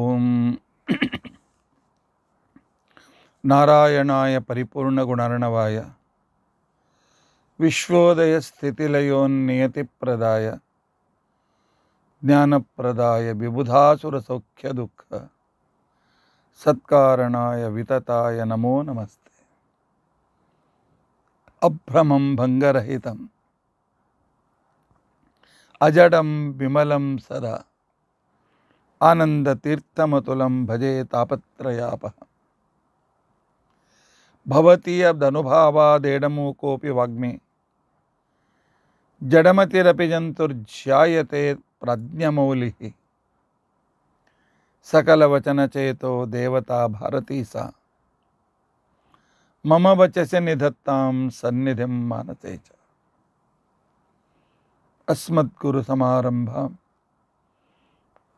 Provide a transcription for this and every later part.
ओम नारायणाय प्रदाय विबुधासुर सौख्य दुख सत्कारणाय वितताय नमो नमस्ते अभ्रमं भंगरहितं अजडं विमलं सदा आनन्दतीर्थमतुलं भजे तापत्रयापः कोपी अब्दनुभावादेडमो कोऽपि वाग्मे जडमतिरपि जन्तुर्ज्यायते प्राज्ञमौलिः सकलवचनचेतो देवता भारती सा मम वचसे निधत्तां सन्निधिं मानसे च अस्मद्गुरुसमारम्भाम्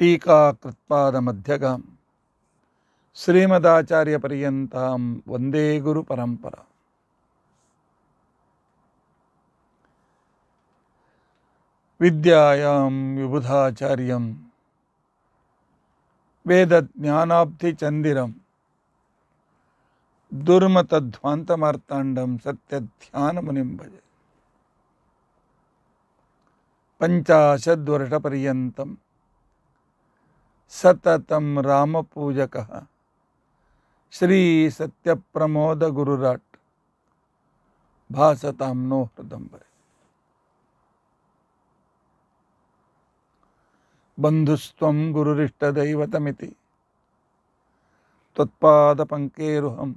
टीकाकृत्पादमध्यगां श्रीमदाचार्यपर्यन्तां वन्दे गुरुपरम्परा विद्यायां विबुधाचार्यं वेदज्ञानाब्धिचन्दिरं दुर्मतध्वान्तमार्ताण्डं सत्यध्यानमुनिं भजे पञ्चाशद्वर्षपर्यन्तं सततम राम पूजक श्री सत्य प्रमोद गुरुराट भासताम नो बंधुस्व गुरुरिष्टदैवतमिति त्वत्पादपङ्केरुहं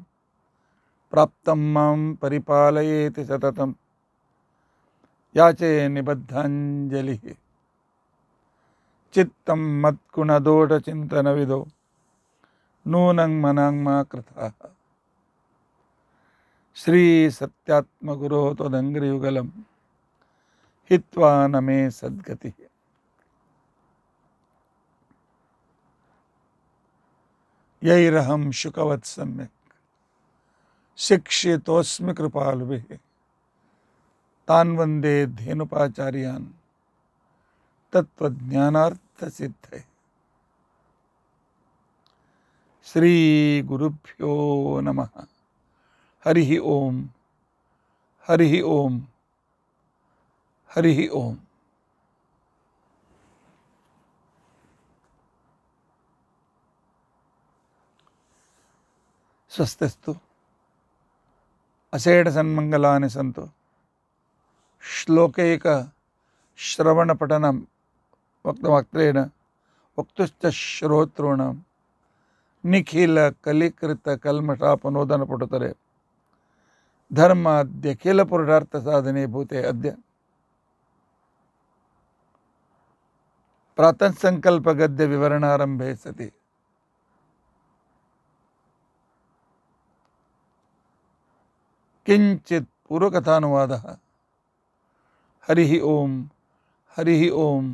प्राप्त मां परिपालयेति याचे निबद्धांजलि चित्तं मत्कुणदोषचिन्तनविदौ नूनं मनाङ्मा कृताः श्रीसत्यात्मगुरो त्वदङ्घ्रियुगलं हित्वा न मे सद्गतिः यैरहं शुकवत् सम्यक् शिक्षितोऽस्मि कृपालुभिः तान् वन्दे धेनुपाचार्यान् तत्वज्ञानार्थ सिद्ध है श्री गुरुभ्यो नम हरि ओम हरि ओम हरि ओम स्वस्थस्तु असेठ सन्मंगला सन्तो श्लोकैक श्रवणपठनम वक्तमात्रेण धर्म अद्यखिल पुरुषार्थ साधने भूते अद्य प्रातः संकल्पगद्य विवरणारंभे सति किंचित पूर्वकथावाद हरि ओम हरि ओम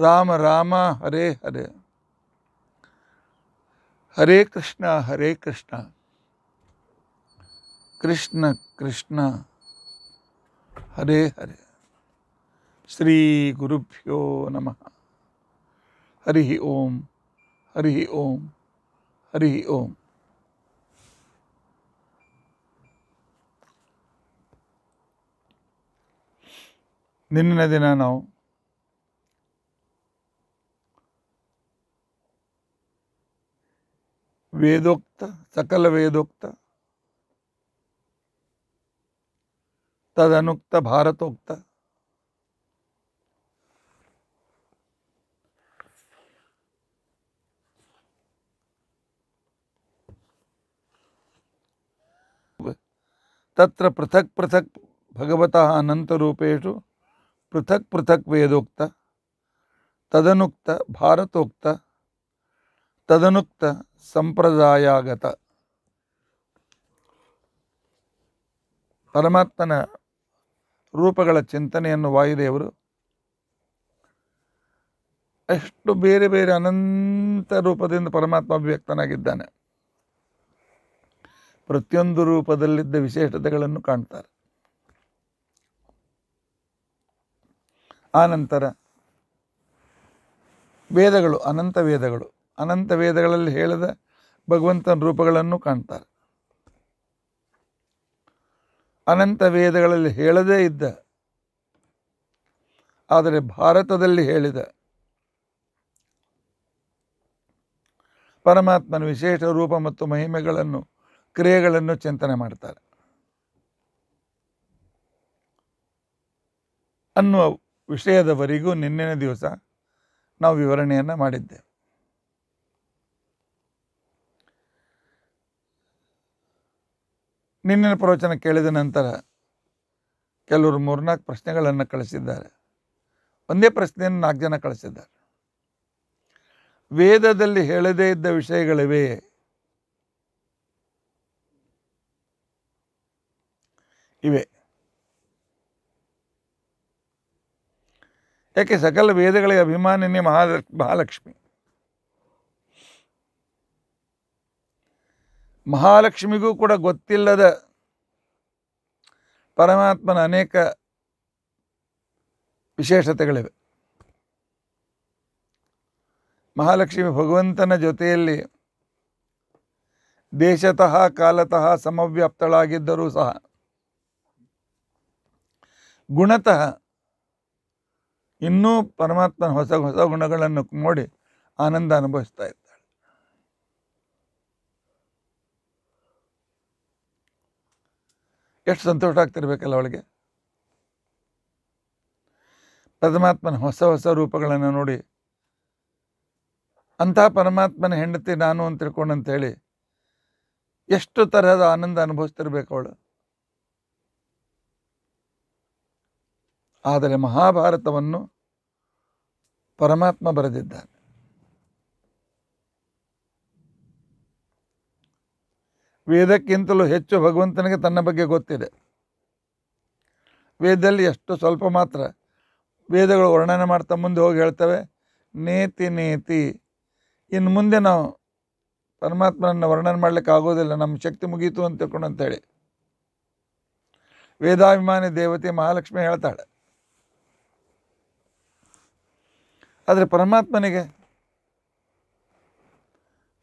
राम राम हरे हरे हरे कृष्णा हरे कृष्णा कृष्ण कृष्ण हरे हरे श्री गुरुभ्यो नमः हरि ओम हरि ओम हरि ओम निन्न दिन ना वेदोक्त सकल वेदोक्त तदनुक्त भारतोक्त तत्र पृथक पृथक अनंत रूपेशु पृथक् पृथक वेदोक्त तदनुक्त भारतोक्ता ತದನುಕ್ತ ಸಂಪ್ರದಾಯಾಗತ ಪರಮಾತ್ಮನ ರೂಪಗಳ ಚಿಂತನೆಯನ್ನು ವಾಯುದೇವರು ಎಷ್ಟು ಬೇರೆ ಬೇರೆ ಅನಂತ ರೂಪದಿಂದ ಪರಮಾತ್ಮ ಅಭಿವ್ಯಕ್ತನಾಗಿದ್ದಾನೆ ಪ್ರತಿಯೊಂದು ರೂಪದಲ್ಲಿದ್ದ ವಿಶೇಷತೆಗಳನ್ನು ಕಾಣ್ತಾರೆ ಆನಂತರ ವೇದಗಳು ಅನಂತ ವೇದಗಳು ಅನಂತ ವೇದಗಳಲ್ಲಿ ಹೇಳದ ಭಗವಂತನ ರೂಪಗಳನ್ನು ಕಾಣ್ತಾರೆ ಅನಂತ ವೇದಗಳಲ್ಲಿ ಹೇಳದೇ ಇದ್ದ ಆದರೆ ಭಾರತದಲ್ಲಿ ಹೇಳಿದ ಪರಮಾತ್ಮನ ವಿಶೇಷ ರೂಪ ಮತ್ತು ಮಹಿಮೆಗಳನ್ನು ಕ್ರಿಯೆಗಳನ್ನು ಚಿಂತನೆ ಮಾಡ್ತಾರೆ ಅನ್ನುವ ವಿಷಯದವರೆಗೂ ನಿನ್ನೆ ದಿವಸ ನಾವು ವಿವರಣೆಯನ್ನು ಮಾಡಿದ್ದೇವೆ ನಿನ್ನಿನ ಪ್ರವಚನ ಕೇಳಿದ ನಂತರ ಕೆಲವರು ಮೂರ್ನಾಲ್ಕು ಪ್ರಶ್ನೆಗಳನ್ನು ಕಳಿಸಿದ್ದಾರೆ ಒಂದೇ ಪ್ರಶ್ನೆಯನ್ನು ನಾಲ್ಕು ಜನ ಕಳಿಸಿದ್ದಾರೆ ವೇದದಲ್ಲಿ ಹೇಳದೇ ಇದ್ದ ವಿಷಯಗಳಿವೆ ಇವೆ ಯಾಕೆ ಸಕಲ ವೇದಗಳಿಗೆ ಅಭಿಮಾನಿನಿ ಮಹಾಲಕ್ಷ್ಮಿ ಮಹಾಲಕ್ಷ್ಮಿಗೂ ಕೂಡ ಗೊತ್ತಿಲ್ಲದ ಪರಮಾತ್ಮನ ಅನೇಕ ವಿಶೇಷತೆಗಳಿವೆ ಮಹಾಲಕ್ಷ್ಮಿ ಭಗವಂತನ ಜೊತೆಯಲ್ಲಿ ದೇಶತಃ ಕಾಲತಃ ಸಮವ್ಯಾಪ್ತಳಾಗಿದ್ದರೂ ಸಹ ಗುಣತಃ ಇನ್ನೂ ಪರಮಾತ್ಮನ ಹೊಸ ಹೊಸ ಗುಣಗಳನ್ನು ನೋಡಿ ಆನಂದ ಅನುಭವಿಸ್ತಾ ಇತ್ತು ಎಷ್ಟು ಸಂತೋಷ ಆಗ್ತಿರ್ಬೇಕಲ್ಲ ಅವಳಿಗೆ ಪರಮಾತ್ಮನ ಹೊಸ ಹೊಸ ರೂಪಗಳನ್ನು ನೋಡಿ ಅಂಥ ಪರಮಾತ್ಮನ ಹೆಂಡತಿ ನಾನು ಅಂತ ತಿಳ್ಕೊಂಡು ಅಂತೇಳಿ ಎಷ್ಟು ತರಹದ ಆನಂದ ಅನುಭವಿಸ್ತಿರ್ಬೇಕು ಅವಳು ಆದರೆ ಮಹಾಭಾರತವನ್ನು ಪರಮಾತ್ಮ ಬರೆದಿದ್ದಾನೆ ವೇದಕ್ಕಿಂತಲೂ ಹೆಚ್ಚು ಭಗವಂತನಿಗೆ ತನ್ನ ಬಗ್ಗೆ ಗೊತ್ತಿದೆ ವೇದದಲ್ಲಿ ಎಷ್ಟು ಸ್ವಲ್ಪ ಮಾತ್ರ ವೇದಗಳು ವರ್ಣನೆ ಮಾಡ್ತಾ ಮುಂದೆ ಹೋಗಿ ಹೇಳ್ತವೆ ನೇತಿ ನೇತಿ ಇನ್ನು ಮುಂದೆ ನಾವು ಪರಮಾತ್ಮನನ್ನು ವರ್ಣನೆ ಮಾಡಲಿಕ್ಕೆ ಆಗೋದಿಲ್ಲ ನಮ್ಮ ಶಕ್ತಿ ಮುಗೀತು ಅಂತ ತಿಳ್ಕೊಂಡು ಅಂತೇಳಿ ವೇದಾಭಿಮಾನಿ ದೇವತೆ ಮಹಾಲಕ್ಷ್ಮಿ ಹೇಳ್ತಾಳೆ ಆದರೆ ಪರಮಾತ್ಮನಿಗೆ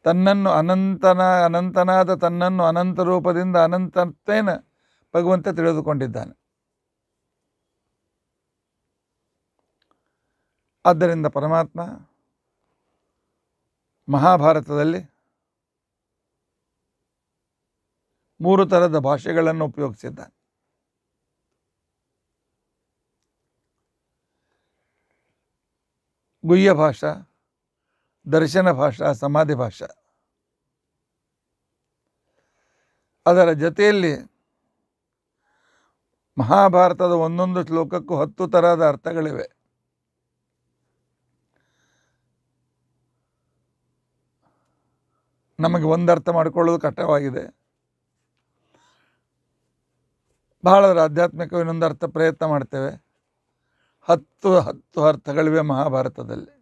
ತನ್ನನ್ನು ಅನಂತನ ಅನಂತನಾದ ತನ್ನನ್ನು ಅನಂತ ರೂಪದಿಂದ ಅನಂತತೇನ ಭಗವಂತ ತಿಳಿದುಕೊಂಡಿದ್ದಾನೆ ಆದ್ದರಿಂದ ಪರಮಾತ್ಮ ಮಹಾಭಾರತದಲ್ಲಿ ಮೂರು ಥರದ ಭಾಷೆಗಳನ್ನು ಉಪಯೋಗಿಸಿದ್ದಾನೆ ಗುಯ್ಯ ಭಾಷಾ ದರ್ಶನ ಭಾಷಾ ಸಮಾಧಿ ಭಾಷಾ ಅದರ ಜೊತೆಯಲ್ಲಿ ಮಹಾಭಾರತದ ಒಂದೊಂದು ಶ್ಲೋಕಕ್ಕೂ ಹತ್ತು ತರಹದ ಅರ್ಥಗಳಿವೆ ನಮಗೆ ಒಂದು ಅರ್ಥ ಮಾಡಿಕೊಳ್ಳೋದು ಕಷ್ಟವಾಗಿದೆ ಬಹಳ ಆಧ್ಯಾತ್ಮಿಕ ಇನ್ನೊಂದು ಅರ್ಥ ಪ್ರಯತ್ನ ಮಾಡ್ತೇವೆ ಹತ್ತು ಹತ್ತು ಅರ್ಥಗಳಿವೆ ಮಹಾಭಾರತದಲ್ಲಿ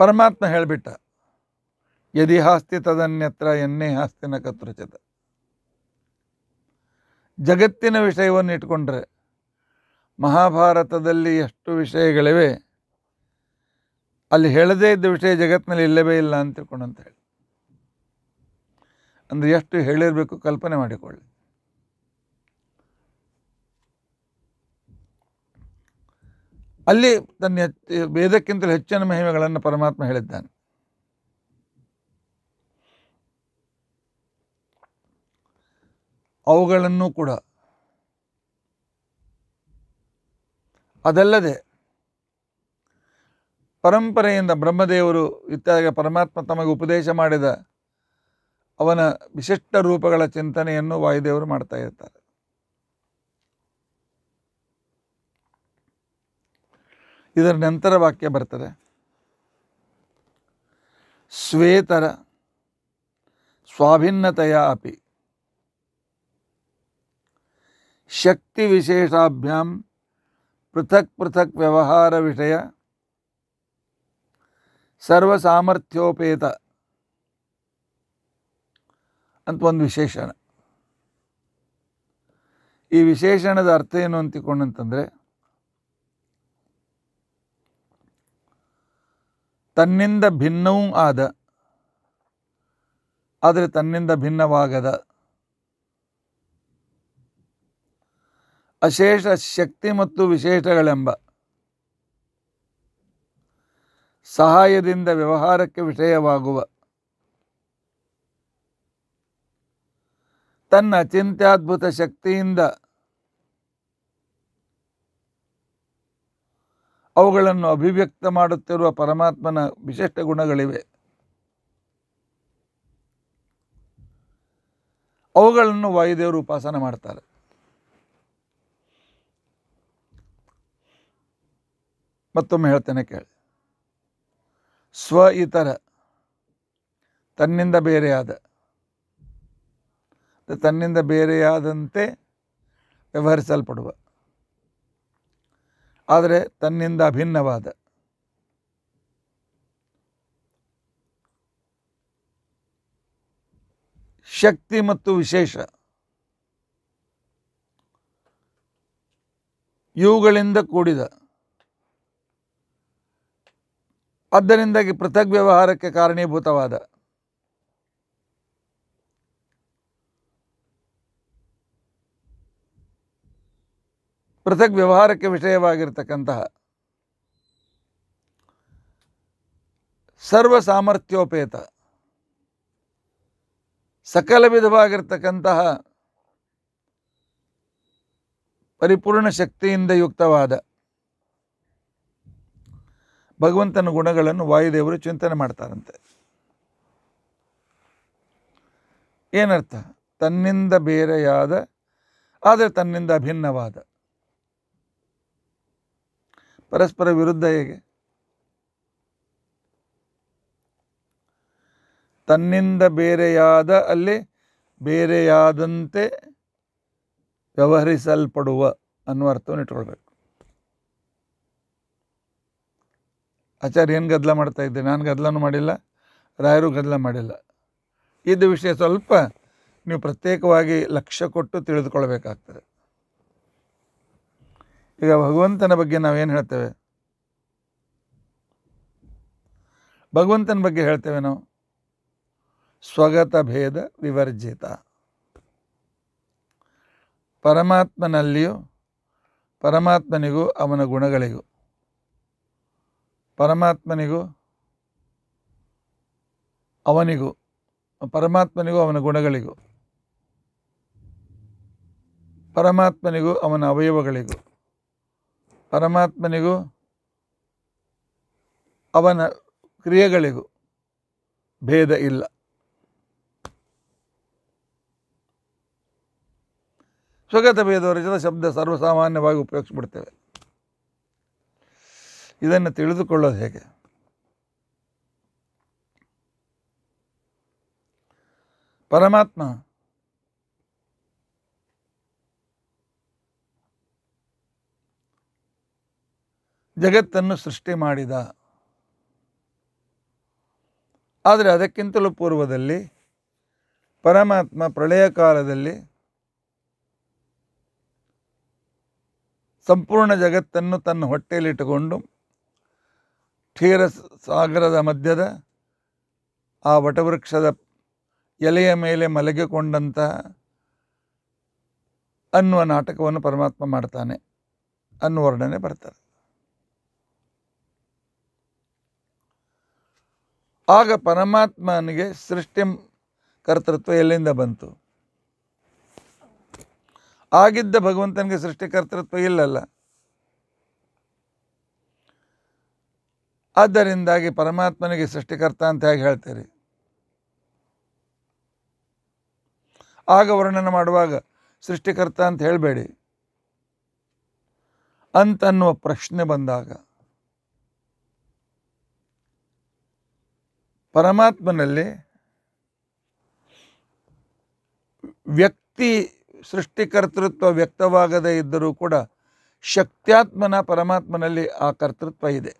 ಪರಮಾತ್ಮ ಹೇಳಿಬಿಟ್ಟ ಯದಿ ಹಾಸ್ತಿ ತದನ್ಯತ್ರ ಎನ್ನೇ ಹಾಸ್ತಿನ ಕತ್ರಚದ ಜಗತ್ತಿನ ವಿಷಯವನ್ನು ಇಟ್ಕೊಂಡ್ರೆ ಮಹಾಭಾರತದಲ್ಲಿ ಎಷ್ಟು ವಿಷಯಗಳಿವೆ ಅಲ್ಲಿ ಹೇಳದೇ ಇದ್ದ ವಿಷಯ ಜಗತ್ತಿನಲ್ಲಿ ಇಲ್ಲವೇ ಇಲ್ಲ ಅಂತ ತಿಳ್ಕೊಂಡಂತ ಹೇಳಿ ಅಂದರೆ ಎಷ್ಟು ಹೇಳಿರಬೇಕು ಕಲ್ಪನೆ ಮಾಡಿಕೊಳ್ಳಿ ಅಲ್ಲಿ ತನ್ನ ವೇದಕ್ಕಿಂತಲೂ ಹೆಚ್ಚಿನ ಮಹಿಮೆಗಳನ್ನು ಪರಮಾತ್ಮ ಹೇಳಿದ್ದಾನೆ ಅವುಗಳನ್ನು ಕೂಡ ಅದಲ್ಲದೆ ಪರಂಪರೆಯಿಂದ ಬ್ರಹ್ಮದೇವರು ಇತ್ಯಾದಿ ಪರಮಾತ್ಮ ತಮಗೆ ಉಪದೇಶ ಮಾಡಿದ ಅವನ ವಿಶಿಷ್ಟ ರೂಪಗಳ ಚಿಂತನೆಯನ್ನು ವಾಯುದೇವರು ಮಾಡ್ತಾ ಇರ್ತಾರೆ ಇದರ ನಂತರ ವಾಕ್ಯ ಬರ್ತದೆ ಸ್ವೇತರ ಸ್ವಾಭಿನ್ನತೆಯ ಅಪಿ ಶಕ್ತಿ ವಿಶೇಷಾಭ್ಯಾಂ ಪೃಥಕ್ ಪೃಥಕ್ ವ್ಯವಹಾರ ವಿಷಯ ಸರ್ವಸಾಮರ್ಥ್ಯೋಪೇತ ಅಂತ ಒಂದು ವಿಶೇಷಣ ಈ ವಿಶೇಷಣದ ಅರ್ಥ ಏನು ಅಂತಿಕೊಂಡಂತಂದರೆ ತನ್ನಿಂದ ಭಿನ್ನವೂ ಆದ ಆದರೆ ತನ್ನಿಂದ ಭಿನ್ನವಾಗದ ಅಶೇಷ ಶಕ್ತಿ ಮತ್ತು ವಿಶೇಷಗಳೆಂಬ ಸಹಾಯದಿಂದ ವ್ಯವಹಾರಕ್ಕೆ ವಿಷಯವಾಗುವ ತನ್ನ ಚಿಂತ್ಯಾದ್ಭುತ ಶಕ್ತಿಯಿಂದ ಅವುಗಳನ್ನು ಅಭಿವ್ಯಕ್ತ ಮಾಡುತ್ತಿರುವ ಪರಮಾತ್ಮನ ವಿಶಿಷ್ಟ ಗುಣಗಳಿವೆ ಅವುಗಳನ್ನು ವಾಯುದೇವರು ಉಪಾಸನೆ ಮಾಡ್ತಾರೆ ಮತ್ತೊಮ್ಮೆ ಹೇಳ್ತೇನೆ ಕೇಳಿ ಸ್ವ ಇತರ ತನ್ನಿಂದ ಬೇರೆಯಾದ ತನ್ನಿಂದ ಬೇರೆಯಾದಂತೆ ವ್ಯವಹರಿಸಲ್ಪಡುವ ಆದರೆ ತನ್ನಿಂದ ಭಿನ್ನವಾದ ಶಕ್ತಿ ಮತ್ತು ವಿಶೇಷ ಇವುಗಳಿಂದ ಕೂಡಿದ ಆದ್ದರಿಂದಾಗಿ ಪೃಥಕ್ ವ್ಯವಹಾರಕ್ಕೆ ಕಾರಣೀಭೂತವಾದ ಪೃಥಕ್ ವ್ಯವಹಾರಕ್ಕೆ ವಿಷಯವಾಗಿರ್ತಕ್ಕಂತಹ ಸರ್ವ ಸಾಮರ್ಥ್ಯೋಪೇತ ಸಕಲ ವಿಧವಾಗಿರ್ತಕ್ಕಂತಹ ಪರಿಪೂರ್ಣ ಶಕ್ತಿಯಿಂದ ಯುಕ್ತವಾದ ಭಗವಂತನ ಗುಣಗಳನ್ನು ವಾಯುದೇವರು ಚಿಂತನೆ ಮಾಡ್ತಾರಂತೆ ಏನರ್ಥ ತನ್ನಿಂದ ಬೇರೆಯಾದ ಆದರೆ ತನ್ನಿಂದ ಅಭಿನ್ನವಾದ ಪರಸ್ಪರ ವಿರುದ್ಧ ಹೇಗೆ ತನ್ನಿಂದ ಬೇರೆಯಾದ ಅಲ್ಲಿ ಬೇರೆಯಾದಂತೆ ವ್ಯವಹರಿಸಲ್ಪಡುವ ಅನ್ನುವ ಅರ್ಥವನ್ನು ಇಟ್ಕೊಳ್ಬೇಕು ಆಚಾರ್ಯ ಏನು ಗದ್ದಲ ಮಾಡ್ತಾ ಇದ್ದೆ ನಾನು ಗದ್ದಲನೂ ಮಾಡಿಲ್ಲ ರಾಯರು ಗದ್ದಲ ಮಾಡಿಲ್ಲ ಇದ್ದ ವಿಷಯ ಸ್ವಲ್ಪ ನೀವು ಪ್ರತ್ಯೇಕವಾಗಿ ಲಕ್ಷ್ಯ ಕೊಟ್ಟು ತಿಳಿದುಕೊಳ್ಬೇಕಾಗ್ತದೆ ಈಗ ಭಗವಂತನ ಬಗ್ಗೆ ನಾವೇನು ಹೇಳ್ತೇವೆ ಭಗವಂತನ ಬಗ್ಗೆ ಹೇಳ್ತೇವೆ ನಾವು ಸ್ವಗತ ಭೇದ ವಿವರ್ಜಿತ ಪರಮಾತ್ಮನಲ್ಲಿಯೂ ಪರಮಾತ್ಮನಿಗೂ ಅವನ ಗುಣಗಳಿಗೂ ಪರಮಾತ್ಮನಿಗೂ ಅವನಿಗೂ ಪರಮಾತ್ಮನಿಗೂ ಅವನ ಗುಣಗಳಿಗೂ ಪರಮಾತ್ಮನಿಗೂ ಅವನ ಅವಯವಗಳಿಗೂ ಪರಮಾತ್ಮನಿಗೂ ಅವನ ಕ್ರಿಯೆಗಳಿಗೂ ಭೇದ ಇಲ್ಲ ಸ್ವಗತ ಭೇದವರ ಜನ ಶಬ್ದ ಸರ್ವಸಾಮಾನ್ಯವಾಗಿ ಉಪಯೋಗಿಸ್ಬಿಡ್ತೇವೆ ಇದನ್ನು ತಿಳಿದುಕೊಳ್ಳೋದು ಹೇಗೆ ಪರಮಾತ್ಮ ಜಗತ್ತನ್ನು ಸೃಷ್ಟಿ ಮಾಡಿದ ಆದರೆ ಅದಕ್ಕಿಂತಲೂ ಪೂರ್ವದಲ್ಲಿ ಪರಮಾತ್ಮ ಪ್ರಳಯ ಕಾಲದಲ್ಲಿ ಸಂಪೂರ್ಣ ಜಗತ್ತನ್ನು ತನ್ನ ಹೊಟ್ಟೆಯಲ್ಲಿಟ್ಟುಕೊಂಡು ಕ್ಷೀರ ಸಾಗರದ ಮಧ್ಯದ ಆ ವಟವೃಕ್ಷದ ಎಲೆಯ ಮೇಲೆ ಮಲಗಿಕೊಂಡಂತಹ ಅನ್ನುವ ನಾಟಕವನ್ನು ಪರಮಾತ್ಮ ಮಾಡ್ತಾನೆ ಅನ್ನುವ ವರ್ಣನೆ ಬರ್ತಾರೆ ಆಗ ಪರಮಾತ್ಮನಿಗೆ ಸೃಷ್ಟಿ ಕರ್ತೃತ್ವ ಎಲ್ಲಿಂದ ಬಂತು ಆಗಿದ್ದ ಭಗವಂತನಿಗೆ ಸೃಷ್ಟಿಕರ್ತೃತ್ವ ಇಲ್ಲಲ್ಲ ಆದ್ದರಿಂದಾಗಿ ಪರಮಾತ್ಮನಿಗೆ ಸೃಷ್ಟಿಕರ್ತ ಅಂತ ಹೇಗೆ ಹೇಳ್ತೀರಿ ಆಗ ವರ್ಣನೆ ಮಾಡುವಾಗ ಸೃಷ್ಟಿಕರ್ತ ಅಂತ ಹೇಳಬೇಡಿ ಅಂತನ್ನುವ ಪ್ರಶ್ನೆ ಬಂದಾಗ ಪರಮಾತ್ಮನಲ್ಲಿ ವ್ಯಕ್ತಿ ಸೃಷ್ಟಿಕರ್ತೃತ್ವ ವ್ಯಕ್ತವಾಗದೇ ಇದ್ದರೂ ಕೂಡ ಶಕ್ತ್ಯಾತ್ಮನ ಪರಮಾತ್ಮನಲ್ಲಿ ಆ ಕರ್ತೃತ್ವ ಇದೆ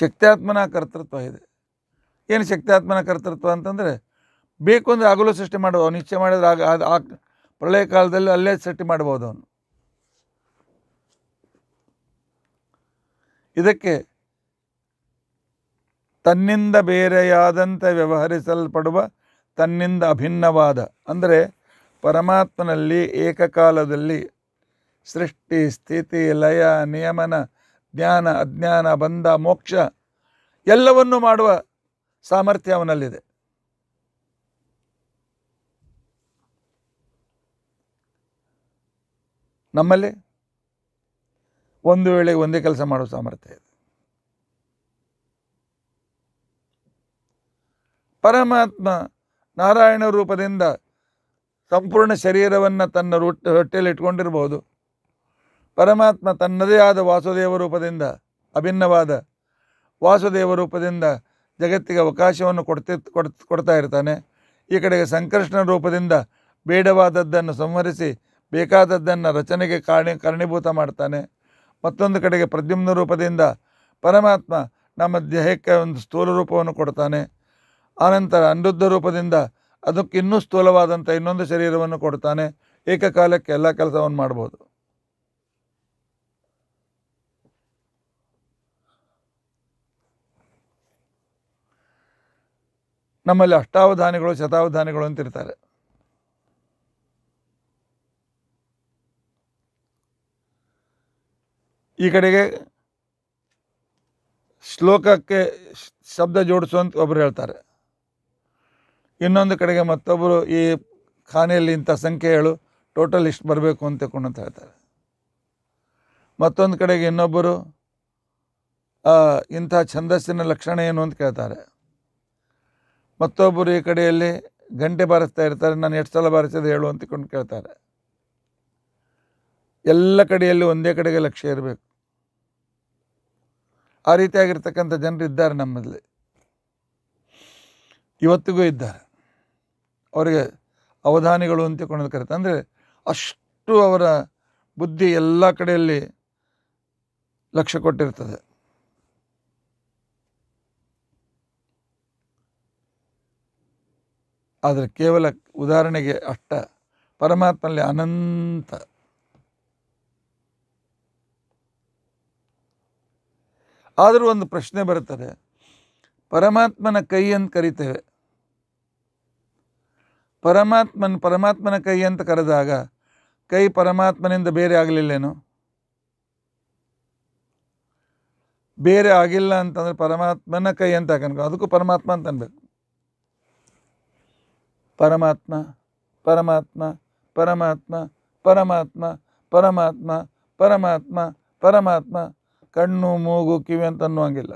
ಶಕ್ತ್ಯಾತ್ಮನ ಕರ್ತೃತ್ವ ಇದೆ ಏನು ಶಕ್ತ್ಯಾತ್ಮನ ಕರ್ತೃತ್ವ ಅಂತಂದರೆ ಬೇಕು ಅಂದರೆ ಆಗಲೂ ಸೃಷ್ಟಿ ಮಾಡ್ಬೋದು ಅವನು ಇಚ್ಛೆ ಮಾಡಿದ್ರೆ ಆಗ ಅದು ಆ ಪ್ರಳಯ ಕಾಲದಲ್ಲಿ ಅಲ್ಲೇ ಸೃಷ್ಟಿ ಮಾಡ್ಬೋದು ಅವನು ಇದಕ್ಕೆ ತನ್ನಿಂದ ಬೇರೆಯಾದಂತೆ ವ್ಯವಹರಿಸಲ್ಪಡುವ ತನ್ನಿಂದ ಅಭಿನ್ನವಾದ ಅಂದರೆ ಪರಮಾತ್ಮನಲ್ಲಿ ಏಕಕಾಲದಲ್ಲಿ ಸೃಷ್ಟಿ ಸ್ಥಿತಿ ಲಯ ನಿಯಮನ ಜ್ಞಾನ ಅಜ್ಞಾನ ಬಂಧ ಮೋಕ್ಷ ಎಲ್ಲವನ್ನು ಮಾಡುವ ಸಾಮರ್ಥ್ಯ ಅವನಲ್ಲಿದೆ ನಮ್ಮಲ್ಲಿ ಒಂದು ವೇಳೆ ಒಂದೇ ಕೆಲಸ ಮಾಡೋ ಸಾಮರ್ಥ್ಯ ಇದೆ ಪರಮಾತ್ಮ ನಾರಾಯಣ ರೂಪದಿಂದ ಸಂಪೂರ್ಣ ಶರೀರವನ್ನು ತನ್ನ ರೊಟ್ಟ ಹೊಟ್ಟೆಯಲ್ಲಿ ಇಟ್ಕೊಂಡಿರಬಹುದು ಪರಮಾತ್ಮ ತನ್ನದೇ ಆದ ವಾಸುದೇವ ರೂಪದಿಂದ ಅಭಿನ್ನವಾದ ವಾಸುದೇವ ರೂಪದಿಂದ ಜಗತ್ತಿಗೆ ಅವಕಾಶವನ್ನು ಕೊಡ್ತಿ ಕೊಡ್ತಾ ಇರ್ತಾನೆ ಈ ಕಡೆಗೆ ಸಂಕೃಷ್ಣ ರೂಪದಿಂದ ಬೇಡವಾದದ್ದನ್ನು ಸಂಹರಿಸಿ ಬೇಕಾದದ್ದನ್ನು ರಚನೆಗೆ ಕಾರಣ ಕಾರಣೀಭೂತ ಮಾಡ್ತಾನೆ ಮತ್ತೊಂದು ಕಡೆಗೆ ಪ್ರದ್ಯುಮ್ನ ರೂಪದಿಂದ ಪರಮಾತ್ಮ ನಮ್ಮ ದೇಹಕ್ಕೆ ಒಂದು ಸ್ಥೂಲ ರೂಪವನ್ನು ಕೊಡ್ತಾನೆ ಆನಂತರ ಅನಿರುದ್ಧ ರೂಪದಿಂದ ಅದಕ್ಕೆ ಇನ್ನೂ ಸ್ಥೂಲವಾದಂಥ ಇನ್ನೊಂದು ಶರೀರವನ್ನು ಕೊಡ್ತಾನೆ ಏಕಕಾಲಕ್ಕೆ ಎಲ್ಲ ಕೆಲಸವನ್ನು ಮಾಡ್ಬೋದು ನಮ್ಮಲ್ಲಿ ಅಷ್ಟಾವಧಾನಿಗಳು ಶತಾವಧಾನಿಗಳು ಅಂತಿರ್ತಾರೆ ಈ ಕಡೆಗೆ ಶ್ಲೋಕಕ್ಕೆ ಶಬ್ದ ಜೋಡಿಸು ಒಬ್ಬರು ಹೇಳ್ತಾರೆ ಇನ್ನೊಂದು ಕಡೆಗೆ ಮತ್ತೊಬ್ಬರು ಈ ಖಾನೆಯಲ್ಲಿ ಇಂಥ ಸಂಖ್ಯೆಗಳು ಟೋಟಲ್ ಇಷ್ಟು ಬರಬೇಕು ಅಂತ ಅಂತ ಹೇಳ್ತಾರೆ ಮತ್ತೊಂದು ಕಡೆಗೆ ಇನ್ನೊಬ್ಬರು ಇಂಥ ಛಂದಸ್ಸಿನ ಲಕ್ಷಣ ಏನು ಅಂತ ಕೇಳ್ತಾರೆ ಮತ್ತೊಬ್ಬರು ಈ ಕಡೆಯಲ್ಲಿ ಗಂಟೆ ಬಾರಿಸ್ತಾ ಇರ್ತಾರೆ ನಾನು ಎಷ್ಟು ಸಲ ಬಾರಿಸಿದೆ ಹೇಳು ಅಂತ ಕೇಳ್ತಾರೆ ಎಲ್ಲ ಕಡೆಯಲ್ಲಿ ಒಂದೇ ಕಡೆಗೆ ಲಕ್ಷ್ಯ ಇರಬೇಕು ಆ ರೀತಿಯಾಗಿರ್ತಕ್ಕಂಥ ಜನರು ಇದ್ದಾರೆ ನಮ್ಮಲ್ಲಿ ಇವತ್ತಿಗೂ ಇದ್ದಾರೆ ಅವರಿಗೆ ಅವಧಾನಿಗಳು ಅಂತ ಕರೀತಾರೆ ಅಂದರೆ ಅಷ್ಟು ಅವರ ಬುದ್ಧಿ ಎಲ್ಲ ಕಡೆಯಲ್ಲಿ ಲಕ್ಷ್ಯ ಕೊಟ್ಟಿರ್ತದೆ ಆದರೆ ಕೇವಲ ಉದಾಹರಣೆಗೆ ಅಷ್ಟ ಪರಮಾತ್ಮಲ್ಲಿ ಅನಂತ ಆದರೂ ಒಂದು ಪ್ರಶ್ನೆ ಬರುತ್ತದೆ ಪರಮಾತ್ಮನ ಕೈ ಅಂತ ಕರಿತೇವೆ ಪರಮಾತ್ಮನ ಪರಮಾತ್ಮನ ಕೈ ಅಂತ ಕರೆದಾಗ ಕೈ ಪರಮಾತ್ಮನಿಂದ ಬೇರೆ ಆಗಲಿಲ್ಲೇನು ಬೇರೆ ಆಗಿಲ್ಲ ಅಂತಂದರೆ ಪರಮಾತ್ಮನ ಕೈ ಅಂತ ಹಾಕನ್ಕೊ ಅದಕ್ಕೂ ಪರಮಾತ್ಮ ಅಂತ ಅನ್ಬೇಕು ಪರಮಾತ್ಮ ಪರಮಾತ್ಮ ಪರಮಾತ್ಮ ಪರಮಾತ್ಮ ಪರಮಾತ್ಮ ಪರಮಾತ್ಮ ಪರಮಾತ್ಮ ಕಣ್ಣು ಮೂಗು ಕಿವಿ ಅಂತ ಅನ್ನುವಂಗಿಲ್ಲ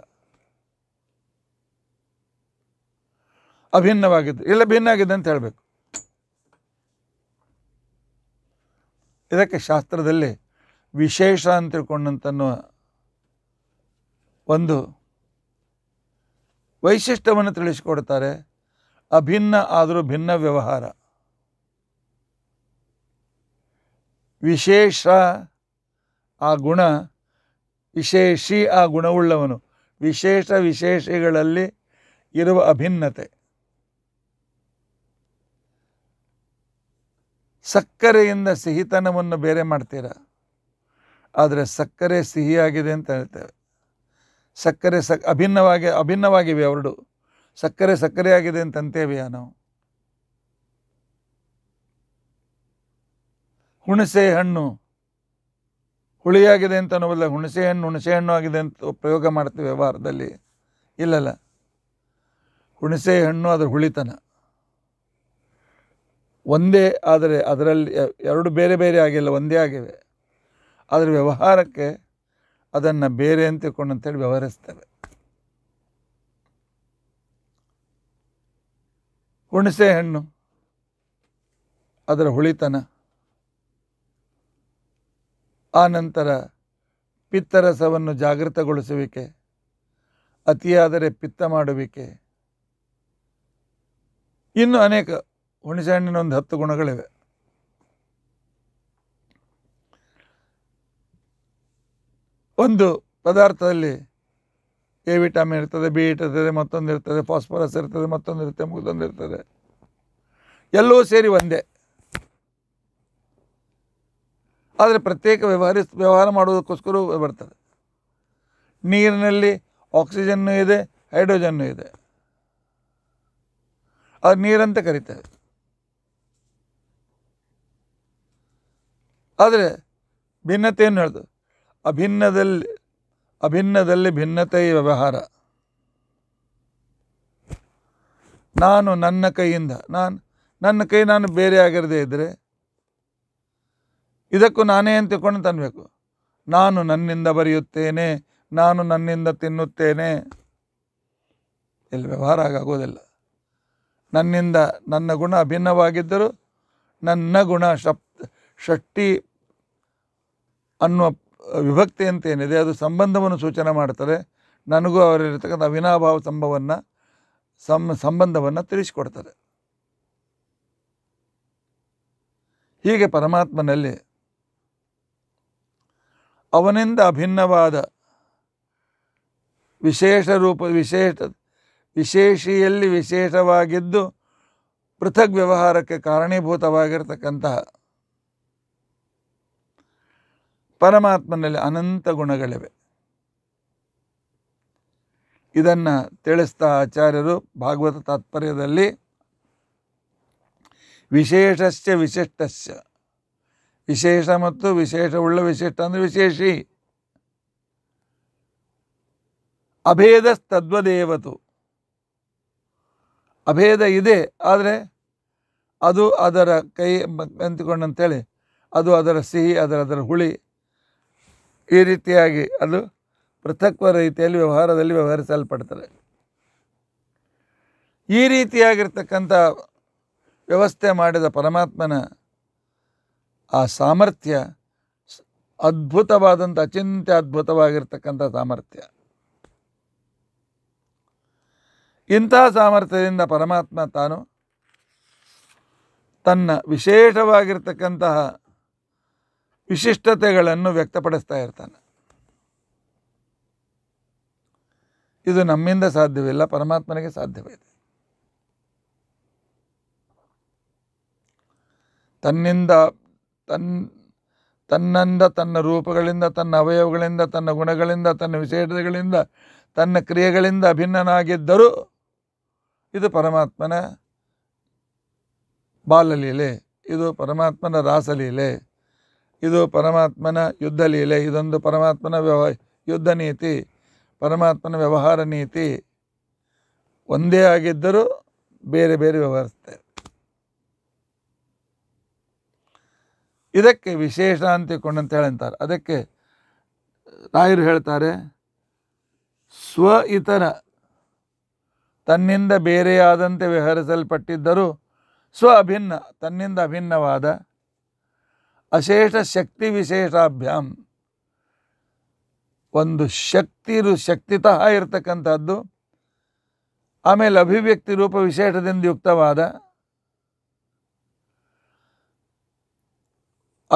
ಅಭಿನ್ನವಾಗಿದ್ದು ಇಲ್ಲ ಭಿನ್ನ ಆಗಿದೆ ಅಂತ ಹೇಳಬೇಕು ಇದಕ್ಕೆ ಶಾಸ್ತ್ರದಲ್ಲಿ ವಿಶೇಷ ಅಂತ ತಿಳ್ಕೊಂಡಂತನ್ನುವ ಒಂದು ವೈಶಿಷ್ಟ್ಯವನ್ನು ತಿಳಿಸಿಕೊಡ್ತಾರೆ ಅಭಿನ್ನ ಆದರೂ ಭಿನ್ನ ವ್ಯವಹಾರ ವಿಶೇಷ ಆ ಗುಣ ವಿಶೇಷಿ ಆ ಗುಣವುಳ್ಳವನು ವಿಶೇಷ ವಿಶೇಷಗಳಲ್ಲಿ ಇರುವ ಅಭಿನ್ನತೆ ಸಕ್ಕರೆಯಿಂದ ಸಿಹಿತನವನ್ನು ಬೇರೆ ಮಾಡ್ತೀರ ಆದರೆ ಸಕ್ಕರೆ ಸಿಹಿಯಾಗಿದೆ ಅಂತ ಹೇಳ್ತೇವೆ ಸಕ್ಕರೆ ಸಕ್ ಅಭಿನ್ನವಾಗಿ ಅಭಿನ್ನವಾಗಿವೆ ಅವರು ಸಕ್ಕರೆ ಸಕ್ಕರೆಯಾಗಿದೆ ಅಂತೇವೆ ನಾವು ಹುಣಸೆ ಹಣ್ಣು ಹುಳಿಯಾಗಿದೆ ಅಂತ ಅನ್ನೋದಿಲ್ಲ ಹುಣಸೆ ಹಣ್ಣು ಹುಣಸೆ ಹಣ್ಣು ಆಗಿದೆ ಅಂತ ಪ್ರಯೋಗ ಮಾಡ್ತೀವಿ ವ್ಯವಹಾರದಲ್ಲಿ ಇಲ್ಲಲ್ಲ ಹುಣಸೆ ಹಣ್ಣು ಅದರ ಹುಳಿತನ ಒಂದೇ ಆದರೆ ಅದರಲ್ಲಿ ಎರಡು ಬೇರೆ ಬೇರೆ ಆಗಿಲ್ಲ ಒಂದೇ ಆಗಿವೆ ಆದರೆ ವ್ಯವಹಾರಕ್ಕೆ ಅದನ್ನು ಬೇರೆ ಅಂತ ತಿಳ್ಕೊಂಡು ಅಂತೇಳಿ ವ್ಯವಹರಿಸ್ತೇವೆ ಹುಣಸೆ ಹಣ್ಣು ಅದರ ಹುಳಿತನ ಆನಂತರ ಪಿತ್ತರಸವನ್ನು ಜಾಗೃತಗೊಳಿಸುವಿಕೆ ಅತಿಯಾದರೆ ಪಿತ್ತ ಮಾಡುವಿಕೆ ಇನ್ನು ಅನೇಕ ಹುಣಸೆಹಣ್ಣಿನ ಒಂದು ಹತ್ತು ಗುಣಗಳಿವೆ ಒಂದು ಪದಾರ್ಥದಲ್ಲಿ ಎ ವಿಟಾಮಿನ್ ಇರ್ತದೆ ಬಿ ಇಟ್ಟಿರ್ತದೆ ಮತ್ತೊಂದು ಇರ್ತದೆ ಫಾಸ್ಫರಸ್ ಇರ್ತದೆ ಮತ್ತೊಂದು ಇರ್ತದೆ ಮುಗಿದೊಂದಿರ್ತದೆ ಎಲ್ಲವೂ ಸೇರಿ ಒಂದೇ ಆದರೆ ಪ್ರತ್ಯೇಕ ವ್ಯವಹರಿಸ್ ವ್ಯವಹಾರ ಮಾಡುವುದಕ್ಕೋಸ್ಕರ ಬರ್ತದೆ ನೀರಿನಲ್ಲಿ ಆಕ್ಸಿಜನ್ನು ಇದೆ ಹೈಡ್ರೋಜನ್ನು ಇದೆ ಅದು ನೀರಂತ ಕರಿತೇವೆ ಆದರೆ ಭಿನ್ನತೆಯನ್ನು ಹೇಳ್ದು ಅಭಿನ್ನದಲ್ಲಿ ಅಭಿನ್ನದಲ್ಲಿ ಭಿನ್ನತೆ ವ್ಯವಹಾರ ನಾನು ನನ್ನ ಕೈಯಿಂದ ನಾನು ನನ್ನ ಕೈ ನಾನು ಬೇರೆ ಆಗಿರದೇ ಇದ್ದರೆ ಇದಕ್ಕೂ ನಾನೇ ಅಂತ ತಿಳ್ಕೊಂಡು ತನ್ನಬೇಕು ನಾನು ನನ್ನಿಂದ ಬರೆಯುತ್ತೇನೆ ನಾನು ನನ್ನಿಂದ ತಿನ್ನುತ್ತೇನೆ ಇಲ್ಲಿ ವ್ಯವಹಾರ ಆಗೋದಿಲ್ಲ ನನ್ನಿಂದ ನನ್ನ ಗುಣ ಅಭಿನ್ನವಾಗಿದ್ದರೂ ನನ್ನ ಗುಣ ಶಪ್ ಷಷ್ಟಿ ಅನ್ನುವ ವಿಭಕ್ತಿ ಅಂತ ಅದು ಸಂಬಂಧವನ್ನು ಸೂಚನೆ ಮಾಡ್ತಾರೆ ನನಗೂ ಅವರಿರ್ತಕ್ಕಂಥ ಅವಿನಾಭಾವ ಸಂಭವವನ್ನು ಸಂ ಸಂಬಂಧವನ್ನು ತಿಳಿಸಿಕೊಡ್ತಾರೆ ಹೀಗೆ ಪರಮಾತ್ಮನಲ್ಲಿ ಅವನಿಂದ ಅಭಿನ್ನವಾದ ವಿಶೇಷ ರೂಪ ವಿಶೇಷ ವಿಶೇಷಿಯಲ್ಲಿ ವಿಶೇಷವಾಗಿದ್ದು ಪೃಥಕ್ ವ್ಯವಹಾರಕ್ಕೆ ಕಾರಣೀಭೂತವಾಗಿರ್ತಕ್ಕಂತಹ ಪರಮಾತ್ಮನಲ್ಲಿ ಅನಂತ ಗುಣಗಳಿವೆ ಇದನ್ನು ತಿಳಿಸ್ತಾ ಆಚಾರ್ಯರು ಭಾಗವತ ತಾತ್ಪರ್ಯದಲ್ಲಿ ವಿಶೇಷಸ್ಯ ವಿಶಿಷ್ಟ ವಿಶೇಷ ಮತ್ತು ವಿಶೇಷವುಳ್ಳ ವಿಶಿಷ್ಟ ಅಂದರೆ ವಿಶೇಷಿ ತದ್ವದೇವತು ಅಭೇದ ಇದೆ ಆದರೆ ಅದು ಅದರ ಕೈ ಅಂತೇಳಿ ಅದು ಅದರ ಸಿಹಿ ಅದರ ಅದರ ಹುಳಿ ಈ ರೀತಿಯಾಗಿ ಅದು ಪೃಥಕ್ವ ರೀತಿಯಲ್ಲಿ ವ್ಯವಹಾರದಲ್ಲಿ ವ್ಯವಹರಿಸಲ್ಪಡ್ತಾರೆ ಈ ರೀತಿಯಾಗಿರ್ತಕ್ಕಂಥ ವ್ಯವಸ್ಥೆ ಮಾಡಿದ ಪರಮಾತ್ಮನ ಆ ಸಾಮರ್ಥ್ಯ ಅದ್ಭುತವಾದಂಥ ಅಚಿಂತ್ಯ ಅದ್ಭುತವಾಗಿರ್ತಕ್ಕಂಥ ಸಾಮರ್ಥ್ಯ ಇಂತಹ ಸಾಮರ್ಥ್ಯದಿಂದ ಪರಮಾತ್ಮ ತಾನು ತನ್ನ ವಿಶೇಷವಾಗಿರ್ತಕ್ಕಂತಹ ವಿಶಿಷ್ಟತೆಗಳನ್ನು ವ್ಯಕ್ತಪಡಿಸ್ತಾ ಇರ್ತಾನೆ ಇದು ನಮ್ಮಿಂದ ಸಾಧ್ಯವಿಲ್ಲ ಪರಮಾತ್ಮನಿಗೆ ಸಾಧ್ಯವಿದೆ ತನ್ನಿಂದ ತನ್ ತನ್ನಂದ ತನ್ನ ರೂಪಗಳಿಂದ ತನ್ನ ಅವಯವಗಳಿಂದ ತನ್ನ ಗುಣಗಳಿಂದ ತನ್ನ ವಿಶೇಷತೆಗಳಿಂದ ತನ್ನ ಕ್ರಿಯೆಗಳಿಂದ ಅಭಿನ್ನನಾಗಿದ್ದರೂ ಇದು ಪರಮಾತ್ಮನ ಬಾಲಲೀಲೆ ಇದು ಪರಮಾತ್ಮನ ರಾಸಲೀಲೆ ಇದು ಪರಮಾತ್ಮನ ಯುದ್ಧ ಲೀಲೆ ಇದೊಂದು ಪರಮಾತ್ಮನ ವ್ಯವ ಯುದ್ಧ ನೀತಿ ಪರಮಾತ್ಮನ ವ್ಯವಹಾರ ನೀತಿ ಒಂದೇ ಆಗಿದ್ದರೂ ಬೇರೆ ಬೇರೆ ವ್ಯವಹರಿಸ್ತೇವೆ ಇದಕ್ಕೆ ವಿಶೇಷ ಅಂತಿಕೊಂಡು ಅಂತ ಹೇಳಂತಾರೆ ಅದಕ್ಕೆ ರಾಯರು ಹೇಳ್ತಾರೆ ಸ್ವ ಇತರ ತನ್ನಿಂದ ಬೇರೆಯಾದಂತೆ ವ್ಯವಹರಿಸಲ್ಪಟ್ಟಿದ್ದರೂ ಸ್ವ ಅಭಿನ್ನ ತನ್ನಿಂದ ಅಭಿನ್ನವಾದ ಅಶೇಷ ಶಕ್ತಿ ವಿಶೇಷಾಭ್ಯಾಮ್ ಒಂದು ಶಕ್ತಿ ಶಕ್ತಿತಃ ಇರತಕ್ಕಂಥದ್ದು ಆಮೇಲೆ ಅಭಿವ್ಯಕ್ತಿ ರೂಪ ವಿಶೇಷದಿಂದ ಯುಕ್ತವಾದ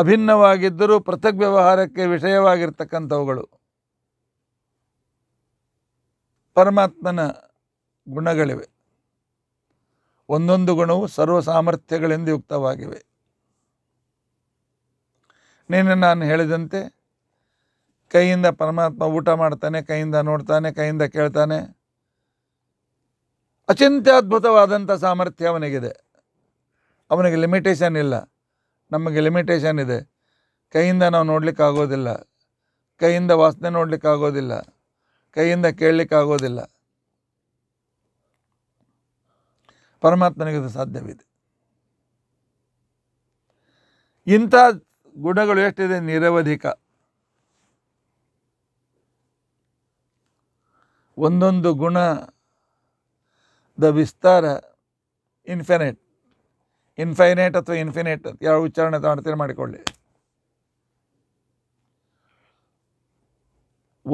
ಅಭಿನ್ನವಾಗಿದ್ದರೂ ಪೃಥಕ್ ವ್ಯವಹಾರಕ್ಕೆ ವಿಷಯವಾಗಿರ್ತಕ್ಕಂಥವುಗಳು ಪರಮಾತ್ಮನ ಗುಣಗಳಿವೆ ಒಂದೊಂದು ಗುಣವು ಸರ್ವ ಸಾಮರ್ಥ್ಯಗಳಿಂದ ಯುಕ್ತವಾಗಿವೆ ನಿನ್ನೆ ನಾನು ಹೇಳಿದಂತೆ ಕೈಯಿಂದ ಪರಮಾತ್ಮ ಊಟ ಮಾಡ್ತಾನೆ ಕೈಯಿಂದ ನೋಡ್ತಾನೆ ಕೈಯಿಂದ ಕೇಳ್ತಾನೆ ಅಚಿಂತ್ಯದ್ಭುತವಾದಂಥ ಸಾಮರ್ಥ್ಯ ಅವನಿಗಿದೆ ಅವನಿಗೆ ಲಿಮಿಟೇಷನ್ ಇಲ್ಲ ನಮಗೆ ಲಿಮಿಟೇಷನ್ ಇದೆ ಕೈಯಿಂದ ನಾವು ಆಗೋದಿಲ್ಲ ಕೈಯಿಂದ ವಾಸನೆ ಆಗೋದಿಲ್ಲ ಕೈಯಿಂದ ಕೇಳಲಿಕ್ಕಾಗೋದಿಲ್ಲ ಆಗೋದಿಲ್ಲ ಪರಮಾತ್ಮನಿಗಿದು ಸಾಧ್ಯವಿದೆ ಇಂಥ ಗುಣಗಳು ಎಷ್ಟಿದೆ ನಿರವಧಿಕ ಒಂದೊಂದು ಗುಣದ ವಿಸ್ತಾರ ಇನ್ಫಿನೈಟ್ ಇನ್ಫೈನೇಟ್ ಅಥವಾ ಇನ್ಫಿನೈಟ್ ಅಂತ ಯಾವ ಉಚ್ಚಾರಣೆ ಮಾಡ್ತೀರ ಮಾಡಿಕೊಳ್ಳಿ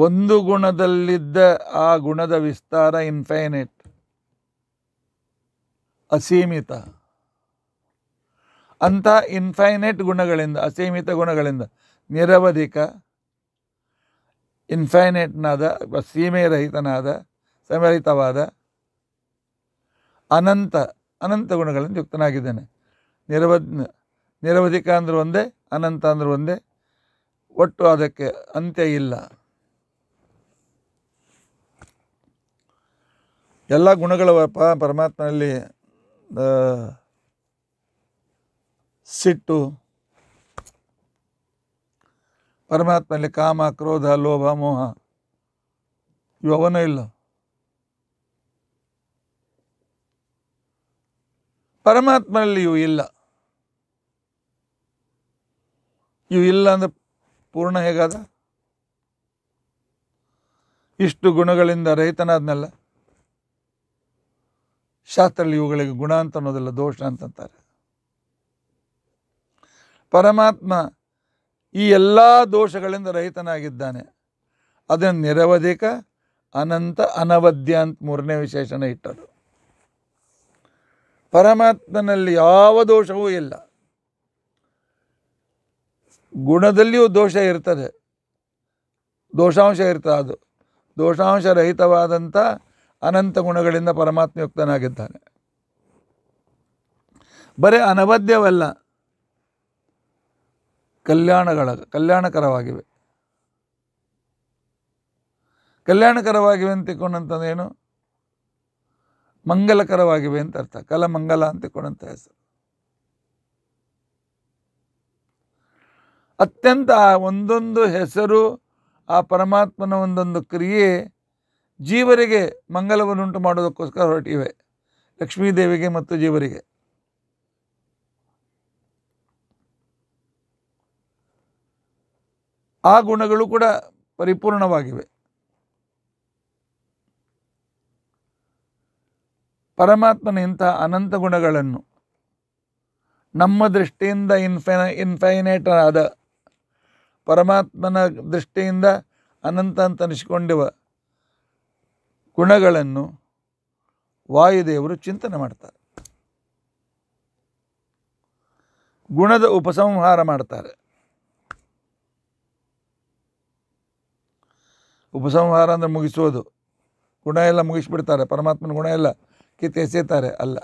ಒಂದು ಗುಣದಲ್ಲಿದ್ದ ಆ ಗುಣದ ವಿಸ್ತಾರ ಇನ್ಫೈನೈಟ್ ಅಸೀಮಿತ ಅಂಥ ಇನ್ಫೈನೈಟ್ ಗುಣಗಳಿಂದ ಅಸೀಮಿತ ಗುಣಗಳಿಂದ ನಿರವಧಿಕ ಸೀಮೆ ರಹಿತನಾದ ಸಮರಹಿತವಾದ ಅನಂತ ಅನಂತ ಗುಣಗಳಿಂದ ಯುಕ್ತನಾಗಿದ್ದೇನೆ ನಿರವಧ ನಿರವಧಿಕ ಅಂದರೂ ಒಂದೇ ಅನಂತ ಅಂದರೂ ಒಂದೇ ಒಟ್ಟು ಅದಕ್ಕೆ ಅಂತ್ಯ ಇಲ್ಲ ಎಲ್ಲ ಗುಣಗಳ ಪರಮಾತ್ಮನಲ್ಲಿ ಸಿಟ್ಟು ಪರಮಾತ್ಮನಲ್ಲಿ ಕಾಮ ಕ್ರೋಧ ಲೋಭ ಮೋಹ ಇವನೂ ಇಲ್ಲ ಪರಮಾತ್ಮನಲ್ಲಿ ಇವು ಇಲ್ಲ ಇವು ಇಲ್ಲ ಅಂದ್ರೆ ಪೂರ್ಣ ಹೇಗಾದ ಇಷ್ಟು ಗುಣಗಳಿಂದ ರಹಿತನಾದ್ಮೇಲೆ ಶಾಸ್ತ್ರದಲ್ಲಿ ಇವುಗಳಿಗೆ ಗುಣ ಅಂತ ಅನ್ನೋದಿಲ್ಲ ದೋಷ ಅಂತಂತಾರೆ ಪರಮಾತ್ಮ ಈ ಎಲ್ಲ ದೋಷಗಳಿಂದ ರಹಿತನಾಗಿದ್ದಾನೆ ಅದನ್ನು ನಿರವಧಿಕ ಅನಂತ ಅನವಧ್ಯ ಅಂತ ಮೂರನೇ ವಿಶೇಷನ ಇಟ್ಟರು ಪರಮಾತ್ಮನಲ್ಲಿ ಯಾವ ದೋಷವೂ ಇಲ್ಲ ಗುಣದಲ್ಲಿಯೂ ದೋಷ ಇರ್ತದೆ ದೋಷಾಂಶ ಇರ್ತದೆ ಅದು ದೋಷಾಂಶ ರಹಿತವಾದಂಥ ಅನಂತ ಗುಣಗಳಿಂದ ಪರಮಾತ್ಮ ಯುಕ್ತನಾಗಿದ್ದಾನೆ ಬರೀ ಅನವದ್ಯವಲ್ಲ ಕಲ್ಯಾಣಗಳ ಕಲ್ಯಾಣಕರವಾಗಿವೆ ಕಲ್ಯಾಣಕರವಾಗಿವೆ ಅಂತ ಏನು ಮಂಗಲಕರವಾಗಿವೆ ಅಂತ ಅರ್ಥ ಕಲಮಂಗಲ ಅಂತ ಹೆಸರು ಅತ್ಯಂತ ಒಂದೊಂದು ಹೆಸರು ಆ ಪರಮಾತ್ಮನ ಒಂದೊಂದು ಕ್ರಿಯೆ ಜೀವರಿಗೆ ಮಂಗಲವನ್ನುಂಟು ಮಾಡೋದಕ್ಕೋಸ್ಕರ ಹೊರಟಿವೆ ಲಕ್ಷ್ಮೀದೇವಿಗೆ ಮತ್ತು ಜೀವರಿಗೆ ಆ ಗುಣಗಳು ಕೂಡ ಪರಿಪೂರ್ಣವಾಗಿವೆ ಪರಮಾತ್ಮನ ಇಂತಹ ಅನಂತ ಗುಣಗಳನ್ನು ನಮ್ಮ ದೃಷ್ಟಿಯಿಂದ ಇನ್ಫೈನ ಇನ್ಫೈನೇಟರ್ ಆದ ಪರಮಾತ್ಮನ ದೃಷ್ಟಿಯಿಂದ ಅನಂತ ಅನಿಸಿಕೊಂಡಿವ ಗುಣಗಳನ್ನು ವಾಯುದೇವರು ಚಿಂತನೆ ಮಾಡ್ತಾರೆ ಗುಣದ ಉಪಸಂಹಾರ ಮಾಡ್ತಾರೆ ಉಪಸಂಹಾರ ಅಂದರೆ ಮುಗಿಸೋದು ಗುಣ ಎಲ್ಲ ಮುಗಿಸ್ಬಿಡ್ತಾರೆ ಪರಮಾತ್ಮನ ಗುಣ ಎಲ್ಲ ಎಸೆಯುತ್ತಾರೆ ಅಲ್ಲ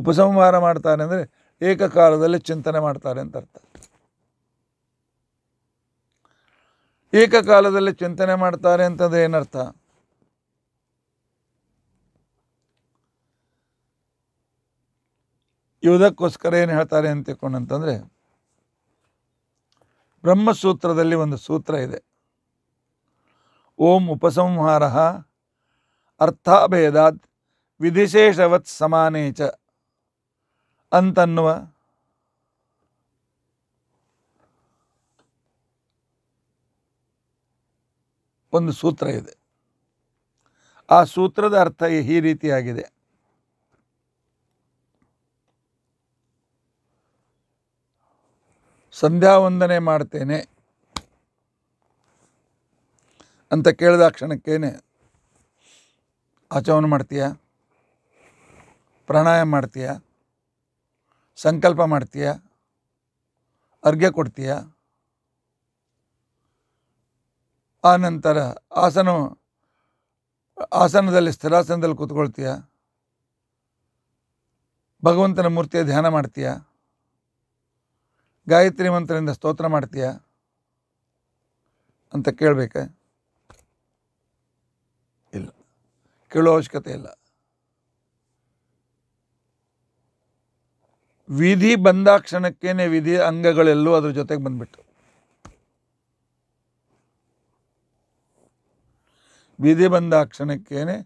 ಉಪಸಂಹಾರ ಮಾಡ್ತಾರೆ ಅಂದರೆ ಏಕಕಾಲದಲ್ಲಿ ಚಿಂತನೆ ಮಾಡ್ತಾರೆ ಅಂತ ಅರ್ಥ ಏಕಕಾಲದಲ್ಲಿ ಚಿಂತನೆ ಮಾಡ್ತಾರೆ ಅಂತಂದರೆ ಏನರ್ಥ ಯುವುದಕ್ಕೋಸ್ಕರ ಏನು ಹೇಳ್ತಾರೆ ಅಂತ ತಿಳ್ಕೊಂಡಂತಂದರೆ ಬ್ರಹ್ಮಸೂತ್ರದಲ್ಲಿ ಒಂದು ಸೂತ್ರ ಇದೆ ಓಂ ಉಪಸಂಹಾರ ಅರ್ಥಭೇದಾತ್ ವಿಧಿಶೇಷವತ್ ಸಮಾನೇಚ ಅಂತನ್ನುವ ಒಂದು ಸೂತ್ರ ಇದೆ ಆ ಸೂತ್ರದ ಅರ್ಥ ಈ ರೀತಿಯಾಗಿದೆ ಸಂಧ್ಯಾ ವಂದನೆ ಮಾಡ್ತೇನೆ ಅಂತ ಕೇಳಿದ ಕ್ಷಣಕ್ಕೇನೆ ಆಚಮನ ಮಾಡ್ತೀಯ ಪ್ರಾಣಾಯಾಮ ಮಾಡ್ತೀಯ ಸಂಕಲ್ಪ ಮಾಡ್ತೀಯ ಅರ್ಘ್ಯ ಕೊಡ್ತೀಯಾ ಆನಂತರ ಆಸನ ಆಸನದಲ್ಲಿ ಸ್ಥಿರಾಸನದಲ್ಲಿ ಕೂತ್ಕೊಳ್ತೀಯ ಭಗವಂತನ ಮೂರ್ತಿಯ ಧ್ಯಾನ ಮಾಡ್ತೀಯ ಗಾಯತ್ರಿ ಮಂತ್ರದಿಂದ ಸ್ತೋತ್ರ ಮಾಡ್ತೀಯ ಅಂತ ಕೇಳಬೇಕ ಇಲ್ಲ ಕೇಳೋ ಅವಶ್ಯಕತೆ ಇಲ್ಲ ವಿಧಿ ಬಂದಾಕ್ಷಣಕ್ಕೇನೆ ವಿಧಿ ಅಂಗಗಳೆಲ್ಲೂ ಅದ್ರ ಜೊತೆಗೆ ಬಂದ್ಬಿಟ್ಟು ವಿಧಿ ಬಂದ ಕ್ಷಣಕ್ಕೇನೆ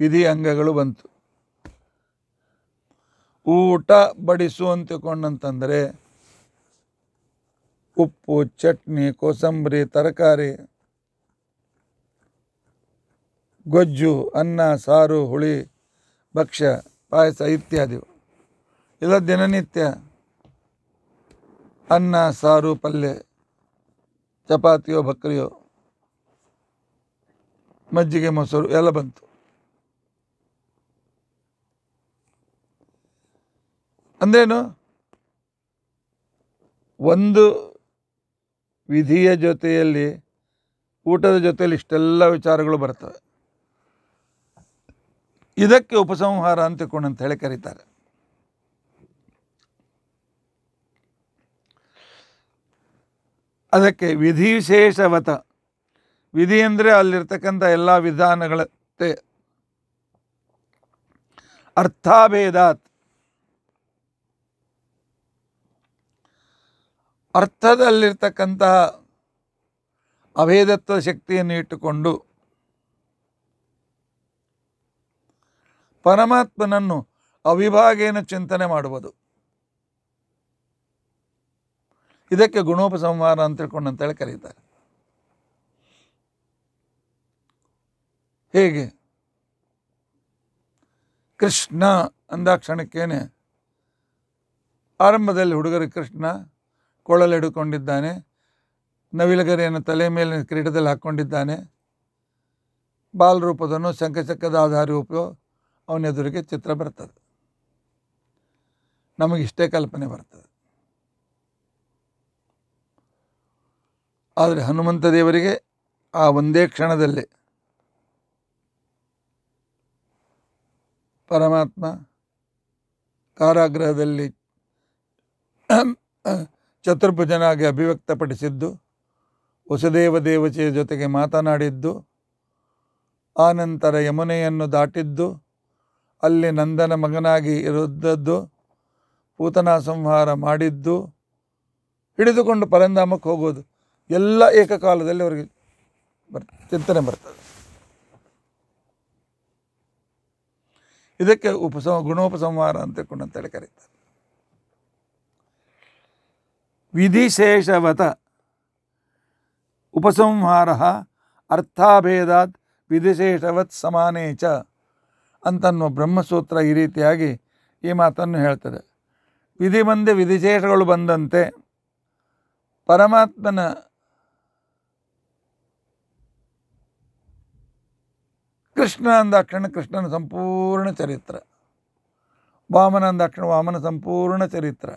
ವಿಧಿ ಅಂಗಗಳು ಬಂತು ಊಟ ಬಡಿಸು ಅಂತಕೊಂಡಂತಂದರೆ ಉಪ್ಪು ಚಟ್ನಿ ಕೋಸಂಬರಿ ತರಕಾರಿ ಗೊಜ್ಜು ಅನ್ನ ಸಾರು ಹುಳಿ ಭಕ್ಷ್ಯ ಪಾಯಸ ಇತ್ಯಾದಿ ಇಲ್ಲ ದಿನನಿತ್ಯ ಅನ್ನ ಸಾರು ಪಲ್ಯ ಚಪಾತಿಯೋ ಬಕ್ರಿಯೋ ಮಜ್ಜಿಗೆ ಮೊಸರು ಎಲ್ಲ ಬಂತು ಅಂದ್ರೇನು ಒಂದು ವಿಧಿಯ ಜೊತೆಯಲ್ಲಿ ಊಟದ ಜೊತೆಯಲ್ಲಿ ಇಷ್ಟೆಲ್ಲ ವಿಚಾರಗಳು ಬರ್ತವೆ ಇದಕ್ಕೆ ಉಪಸಂಹಾರ ಅಂತ ಅಂತ ಹೇಳಿ ಕರೀತಾರೆ ಅದಕ್ಕೆ ವಿಶೇಷವತ ವಿಧಿ ಅಂದರೆ ಅಲ್ಲಿರ್ತಕ್ಕಂಥ ಎಲ್ಲ ವಿಧಾನಗಳ ಅರ್ಥಾಭೇದಾತ್ ಅರ್ಥದಲ್ಲಿರ್ತಕ್ಕಂತಹ ಅಭೇದತ್ವ ಶಕ್ತಿಯನ್ನು ಇಟ್ಟುಕೊಂಡು ಪರಮಾತ್ಮನನ್ನು ಅವಿಭಾಗೇನ ಚಿಂತನೆ ಮಾಡುವುದು ಇದಕ್ಕೆ ಗುಣೋಪಸಂಹಾರ ಅಂತ ತಿಳ್ಕೊಂಡು ಅಂತೇಳಿ ಕರೀತಾರೆ ಹೇಗೆ ಕೃಷ್ಣ ಅಂದಾಕ್ಷಣಕ್ಕೇನೆ ಆರಂಭದಲ್ಲಿ ಹುಡುಗರು ಕೃಷ್ಣ ಕೊಳಲು ಹಿಡ್ಕೊಂಡಿದ್ದಾನೆ ತಲೆ ಮೇಲೆ ಕ್ರೀಡದಲ್ಲಿ ಹಾಕ್ಕೊಂಡಿದ್ದಾನೆ ಬಾಲರೂಪದನು ಆಧಾರ ಆಧಾರ ಅವನ ಎದುರಿಗೆ ಚಿತ್ರ ಬರ್ತದೆ ನಮಗಿಷ್ಟೇ ಕಲ್ಪನೆ ಬರ್ತದೆ ಆದರೆ ಹನುಮಂತ ದೇವರಿಗೆ ಆ ಒಂದೇ ಕ್ಷಣದಲ್ಲಿ ಪರಮಾತ್ಮ ಕಾರಾಗೃಹದಲ್ಲಿ ಚತುರ್ಭುಜನಾಗಿ ಅಭಿವ್ಯಕ್ತಪಡಿಸಿದ್ದು ವಸುದೇವ ದೇವತೆಯ ಜೊತೆಗೆ ಮಾತನಾಡಿದ್ದು ಆನಂತರ ಯಮುನೆಯನ್ನು ದಾಟಿದ್ದು ಅಲ್ಲಿ ನಂದನ ಮಗನಾಗಿ ಇರದದ್ದು ಪೂತನ ಸಂಹಾರ ಮಾಡಿದ್ದು ಹಿಡಿದುಕೊಂಡು ಪರಂಧಾಮಕ್ಕೆ ಹೋಗೋದು ಎಲ್ಲ ಏಕಕಾಲದಲ್ಲಿ ಅವರಿಗೆ ಬರ್ ಚಿಂತನೆ ಬರ್ತದೆ ಇದಕ್ಕೆ ಉಪಸಂ ಗುಣೋಪಸಂಹಾರ ಅಂತಕೊಂಡು ಅಂತೇಳಿ ಕರೀತಾರೆ ವಿಧಿಶೇಷವತ ಉಪಸಂಹಾರ ಅರ್ಥಾಭೇದಾತ್ ವಿಧಿಶೇಷವತ್ ಸಮಾನೇ ಚ ಅಂತನ್ನುವ ಬ್ರಹ್ಮಸೂತ್ರ ಈ ರೀತಿಯಾಗಿ ಈ ಮಾತನ್ನು ಹೇಳ್ತದೆ ವಿಧಿ ಬಂದೆ ವಿಧಿಶೇಷಗಳು ಬಂದಂತೆ ಪರಮಾತ್ಮನ ಕೃಷ್ಣ ಅಂದಾಕ್ಷಣ ಕೃಷ್ಣನ ಸಂಪೂರ್ಣ ಚರಿತ್ರ ವಾಮನ ಅಂದಾಕ್ಷಣ ವಾಮನ ಸಂಪೂರ್ಣ ಚರಿತ್ರ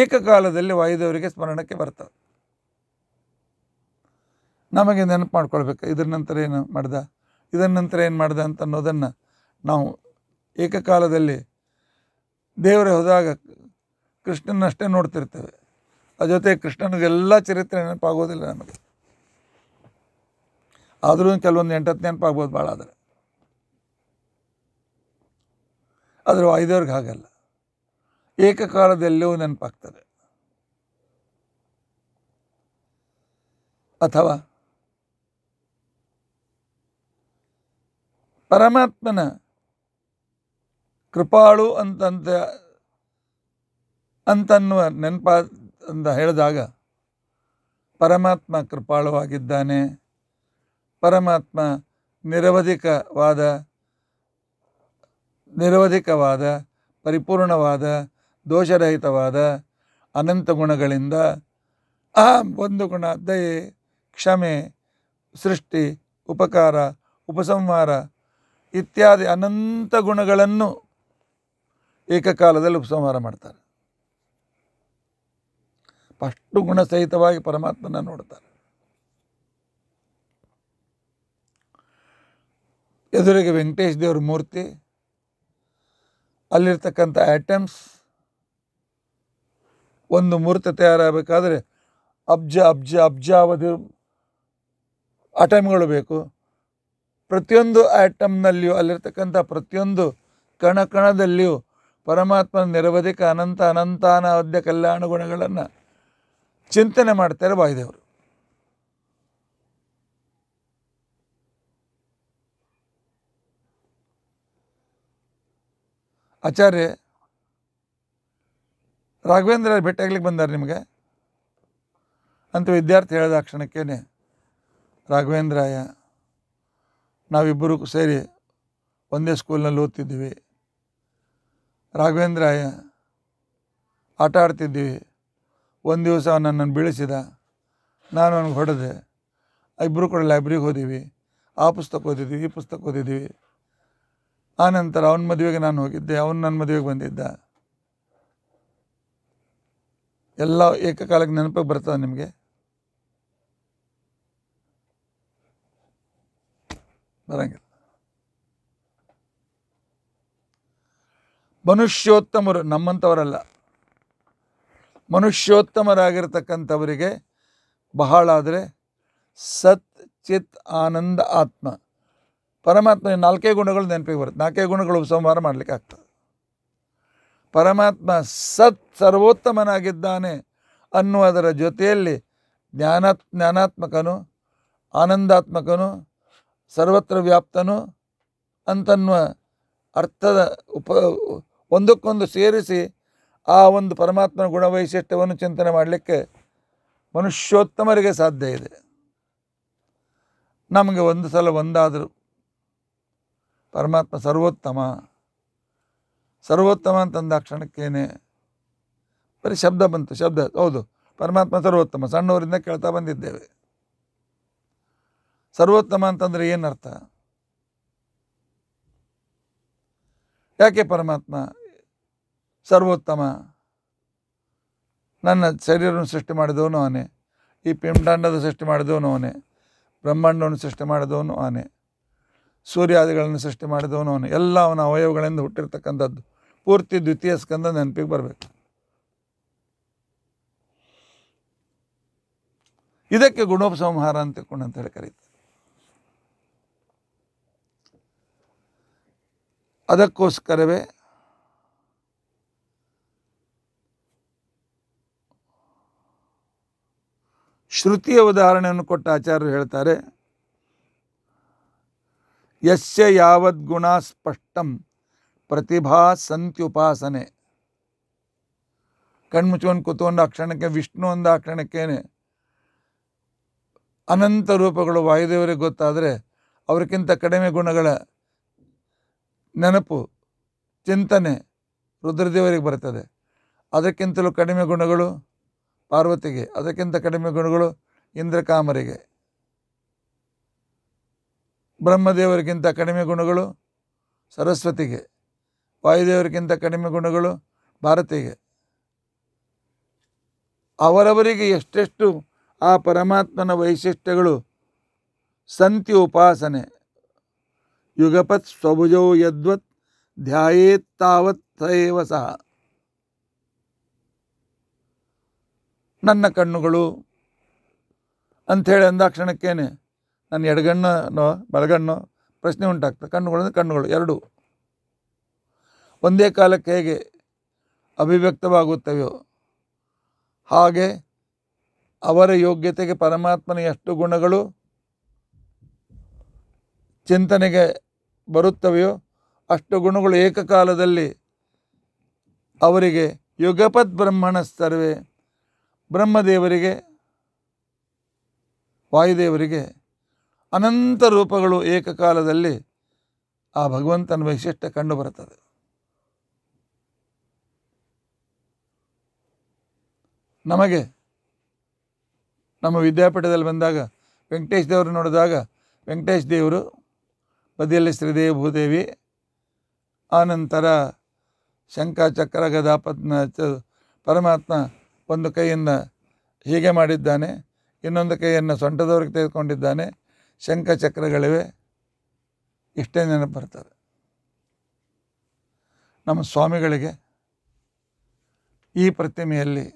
ಏಕಕಾಲದಲ್ಲಿ ವಾಯುದೇವರಿಗೆ ಸ್ಮರಣಕ್ಕೆ ಬರ್ತವೆ ನಮಗೆ ನೆನಪು ಮಾಡ್ಕೊಳ್ಬೇಕು ಇದರ ನಂತರ ಏನು ಮಾಡ್ದ ಇದರ ನಂತರ ಏನು ಮಾಡ್ದೆ ಅಂತ ಅನ್ನೋದನ್ನು ನಾವು ಏಕಕಾಲದಲ್ಲಿ ದೇವರೇ ಹೋದಾಗ ಕೃಷ್ಣನಷ್ಟೇ ನೋಡ್ತಿರ್ತೇವೆ ಅದ್ರ ಜೊತೆ ಕೃಷ್ಣನದೆಲ್ಲ ಚರಿತ್ರೆ ನೆನಪಾಗೋದಿಲ್ಲ ನಮಗೆ ಆದರೂ ಕೆಲವೊಂದು ಎಂಟತ್ತು ನೆನಪಾಗ್ಬೋದು ಭಾಳ ಆದರೆ ಆದರೆ ಐದವ್ರಿಗೆ ಹಾಗಲ್ಲ ಏಕಕಾಲದಲ್ಲೂ ನೆನಪಾಗ್ತದೆ ಅಥವಾ ಪರಮಾತ್ಮನ ಕೃಪಾಳು ಅಂತಂತ ಅಂತನ್ನುವ ನೆನಪ ಅಂತ ಹೇಳಿದಾಗ ಪರಮಾತ್ಮ ಕೃಪಾಳುವಾಗಿದ್ದಾನೆ ಪರಮಾತ್ಮ ನಿರವಧಿಕವಾದ ನಿರವಧಿಕವಾದ ಪರಿಪೂರ್ಣವಾದ ದೋಷರಹಿತವಾದ ಅನಂತ ಗುಣಗಳಿಂದ ಆ ಒಂದು ಗುಣ ದಯೆ ಕ್ಷಮೆ ಸೃಷ್ಟಿ ಉಪಕಾರ ಉಪಸಂಹಾರ ಇತ್ಯಾದಿ ಅನಂತ ಗುಣಗಳನ್ನು ಏಕಕಾಲದಲ್ಲಿ ಉಪಸಂಹಾರ ಮಾಡ್ತಾರೆ ಅಷ್ಟು ಗುಣಸಹಿತವಾಗಿ ಪರಮಾತ್ಮನ ನೋಡ್ತಾರೆ ಎದುರಿಗೆ ವೆಂಕಟೇಶ್ ದೇವ್ರ ಮೂರ್ತಿ ಅಲ್ಲಿರ್ತಕ್ಕಂಥ ಐಟಮ್ಸ್ ಒಂದು ಮೂರ್ತಿ ತಯಾರಾಗಬೇಕಾದ್ರೆ ಅಬ್ಜ ಅಬ್ಜ ಅಬ್ಜ ಅವಧಿ ಐಟಮ್ಗಳು ಬೇಕು ಪ್ರತಿಯೊಂದು ಐಟಮ್ನಲ್ಲಿಯೂ ಅಲ್ಲಿರ್ತಕ್ಕಂಥ ಪ್ರತಿಯೊಂದು ಕಣ ಕಣದಲ್ಲಿಯೂ ಪರಮಾತ್ಮನ ನಿರವಧಿಕ ಅನಂತ ಅನಂತಾನಾದ್ಯ ಕಲ್ಯಾಣ ಗುಣಗಳನ್ನು ಚಿಂತನೆ ಮಾಡ್ತಾರೆ ವಾಯುದೇವರು ಆಚಾರ್ಯ ರಾಘವೇಂದ್ರ ಭೇಟಿಯಾಗ್ಲಿಕ್ಕೆ ಬಂದಾರೆ ನಿಮಗೆ ಅಂತ ವಿದ್ಯಾರ್ಥಿ ಹೇಳಿದ ಆ ಕ್ಷಣಕ್ಕೇನೆ ರಾಘವೇಂದ್ರಾಯ ನಾವಿಬ್ಬರೂ ಸೇರಿ ಒಂದೇ ಸ್ಕೂಲ್ನಲ್ಲಿ ಓದ್ತಿದ್ವಿ ರಾಘವೇಂದ್ರಾಯ ಆಟ ಆಡ್ತಿದ್ದೀವಿ ಒಂದು ದಿವಸ ನನ್ನನ್ನು ಬೀಳಿಸಿದ ನಾನು ಅವನಿಗೆ ಹೊಡೆದೆ ಇಬ್ಬರು ಕೂಡ ಲೈಬ್ರಿಗೆ ಹೋದಿವಿ ಆ ಪುಸ್ತಕ ಓದಿದ್ದೀವಿ ಈ ಪುಸ್ತಕ ಓದಿದ್ದೀವಿ ಆನಂತರ ನಂತರ ಅವನ ಮದುವೆಗೆ ನಾನು ಹೋಗಿದ್ದೆ ಅವನು ನನ್ನ ಮದುವೆಗೆ ಬಂದಿದ್ದ ಎಲ್ಲ ಏಕಕಾಲಕ್ಕೆ ನೆನಪಿಗೆ ಬರ್ತದೆ ನಿಮಗೆ ಬರಂಗಿಲ್ಲ ಮನುಷ್ಯೋತ್ತಮರು ನಮ್ಮಂಥವರಲ್ಲ ಮನುಷ್ಯೋತ್ತಮರಾಗಿರ್ತಕ್ಕಂಥವರಿಗೆ ಬಹಳ ಆದರೆ ಸತ್ ಚಿತ್ ಆನಂದ ಆತ್ಮ ಪರಮಾತ್ಮ ನಾಲ್ಕೇ ಗುಣಗಳು ನೆನಪಿಗೆ ಬರುತ್ತೆ ನಾಲ್ಕೇ ಗುಣಗಳು ಉಪಸಂಹಾರ ಮಾಡಲಿಕ್ಕೆ ಆಗ್ತದೆ ಪರಮಾತ್ಮ ಸತ್ ಸರ್ವೋತ್ತಮನಾಗಿದ್ದಾನೆ ಅನ್ನುವುದರ ಜೊತೆಯಲ್ಲಿ ಜ್ಞಾನಾತ್ ಜ್ಞಾನಾತ್ಮಕನು ಆನಂದಾತ್ಮಕನು ಸರ್ವತ್ರ ವ್ಯಾಪ್ತನು ಅಂತನ್ನುವ ಅರ್ಥದ ಉಪ ಒಂದಕ್ಕೊಂದು ಸೇರಿಸಿ ಆ ಒಂದು ಪರಮಾತ್ಮನ ಗುಣವೈಶಿಷ್ಟ್ಯವನ್ನು ಚಿಂತನೆ ಮಾಡಲಿಕ್ಕೆ ಮನುಷ್ಯೋತ್ತಮರಿಗೆ ಸಾಧ್ಯ ಇದೆ ನಮಗೆ ಒಂದು ಸಲ ಒಂದಾದರೂ ಪರಮಾತ್ಮ ಸರ್ವೋತ್ತಮ ಸರ್ವೋತ್ತಮ ಅಂತಂದ ಕ್ಷಣಕ್ಕೇನೆ ಬರೀ ಶಬ್ದ ಬಂತು ಶಬ್ದ ಹೌದು ಪರಮಾತ್ಮ ಸರ್ವೋತ್ತಮ ಸಣ್ಣವರಿಂದ ಕೇಳ್ತಾ ಬಂದಿದ್ದೇವೆ ಸರ್ವೋತ್ತಮ ಅಂತಂದರೆ ಏನರ್ಥ ಯಾಕೆ ಪರಮಾತ್ಮ ಸರ್ವೋತ್ತಮ ನನ್ನ ಶರೀರವನ್ನು ಸೃಷ್ಟಿ ಮಾಡಿದವನು ಆನೆ ಈ ಪಿಂಡಾಂಡದ ಸೃಷ್ಟಿ ಮಾಡಿದವನು ಅವನೇ ಬ್ರಹ್ಮಾಂಡವನ್ನು ಸೃಷ್ಟಿ ಮಾಡಿದವನು ಆನೆ ಸೂರ್ಯಾದಿಗಳನ್ನು ಸೃಷ್ಟಿ ಮಾಡಿದವನು ಅವನು ಎಲ್ಲ ಅವನ ಅವಯವಗಳಿಂದ ಹುಟ್ಟಿರ್ತಕ್ಕಂಥದ್ದು ಪೂರ್ತಿ ದ್ವಿತೀಯ ಸ್ಕಂದ ನೆನಪಿಗೆ ಬರಬೇಕು ಇದಕ್ಕೆ ಗುಣೋಪಸಂಹಾರ ಅಂತ ತಿಳ್ಕೊಂಡು ಅಂತ ಹೇಳಿ ಕರೀತಾರೆ ಅದಕ್ಕೋಸ್ಕರವೇ ಶ್ರುತಿಯ ಉದಾಹರಣೆಯನ್ನು ಕೊಟ್ಟ ಆಚಾರ್ಯರು ಹೇಳ್ತಾರೆ ಯಸ್ಯ ಯಾವದ್ಗುಣ ಸ್ಪಷ್ಟಂ ಪ್ರತಿಭಾ ಸಂತ್ಯುಪಾಸನೆ ಕಣ್ಮುಚ್ಚುವನ್ ಕೂತು ಆ ಕ್ಷಣಕ್ಕೆ ವಿಷ್ಣು ಒಂದು ಆ ಅನಂತ ರೂಪಗಳು ವಾಯುದೇವರಿಗೆ ಗೊತ್ತಾದರೆ ಅವರಿಗಿಂತ ಕಡಿಮೆ ಗುಣಗಳ ನೆನಪು ಚಿಂತನೆ ರುದ್ರದೇವರಿಗೆ ಬರ್ತದೆ ಅದಕ್ಕಿಂತಲೂ ಕಡಿಮೆ ಗುಣಗಳು ಪಾರ್ವತಿಗೆ ಅದಕ್ಕಿಂತ ಕಡಿಮೆ ಗುಣಗಳು ಇಂದ್ರಕಾಮರಿಗೆ ಬ್ರಹ್ಮದೇವರಿಗಿಂತ ಕಡಿಮೆ ಗುಣಗಳು ಸರಸ್ವತಿಗೆ ವಾಯುದೇವರಿಗಿಂತ ಕಡಿಮೆ ಗುಣಗಳು ಭಾರತಿಗೆ ಅವರವರಿಗೆ ಎಷ್ಟೆಷ್ಟು ಆ ಪರಮಾತ್ಮನ ವೈಶಿಷ್ಟ್ಯಗಳು ಸಂತಿ ಉಪಾಸನೆ ಯುಗಪತ್ ಸ್ವಭುಜೋ ಯದ್ವತ್ ಧ್ಯಾಯೇತ್ ತಾವತ್ ಸಹ ನನ್ನ ಕಣ್ಣುಗಳು ಅಂಥೇಳಿ ಅಂದಾಕ್ಷಣಕ್ಕೇನೆ ನನ್ನ ಎಡಗಣ್ಣನೋ ಬಲಗಣ್ಣು ಪ್ರಶ್ನೆ ಉಂಟಾಗ್ತದೆ ಕಣ್ಣುಗಳು ಕಣ್ಣುಗಳು ಎರಡು ಒಂದೇ ಕಾಲಕ್ಕೆ ಹೇಗೆ ಅಭಿವ್ಯಕ್ತವಾಗುತ್ತವೆಯೋ ಹಾಗೆ ಅವರ ಯೋಗ್ಯತೆಗೆ ಪರಮಾತ್ಮನ ಎಷ್ಟು ಗುಣಗಳು ಚಿಂತನೆಗೆ ಬರುತ್ತವೆಯೋ ಅಷ್ಟು ಗುಣಗಳು ಏಕಕಾಲದಲ್ಲಿ ಅವರಿಗೆ ಯುಗಪತ್ ಬ್ರಹ್ಮಣ ಸರ್ವೆ ಬ್ರಹ್ಮದೇವರಿಗೆ ವಾಯುದೇವರಿಗೆ ಅನಂತ ರೂಪಗಳು ಏಕಕಾಲದಲ್ಲಿ ಆ ಭಗವಂತನ ವೈಶಿಷ್ಟ್ಯ ಕಂಡುಬರುತ್ತದೆ ನಮಗೆ ನಮ್ಮ ವಿದ್ಯಾಪೀಠದಲ್ಲಿ ಬಂದಾಗ ವೆಂಕಟೇಶ್ ದೇವರು ನೋಡಿದಾಗ ವೆಂಕಟೇಶ್ ದೇವರು ಬದಿಯಲ್ಲಿ ಶ್ರೀದೇವಿ ಭೂದೇವಿ ಆನಂತರ ಚಕ್ರ ಗದಾ ಪರಮಾತ್ಮ ಒಂದು ಕೈಯನ್ನು ಹೀಗೆ ಮಾಡಿದ್ದಾನೆ ಇನ್ನೊಂದು ಕೈಯನ್ನು ಸೊಂಟದವ್ರಿಗೆ ತೆಗೆದುಕೊಂಡಿದ್ದಾನೆ ಶಂಖಚಕ್ರಗಳಿವೆ ಇಷ್ಟೇ ನೆನಪು ಬರ್ತದೆ ನಮ್ಮ ಸ್ವಾಮಿಗಳಿಗೆ ಈ ಪ್ರತಿಮೆಯಲ್ಲಿ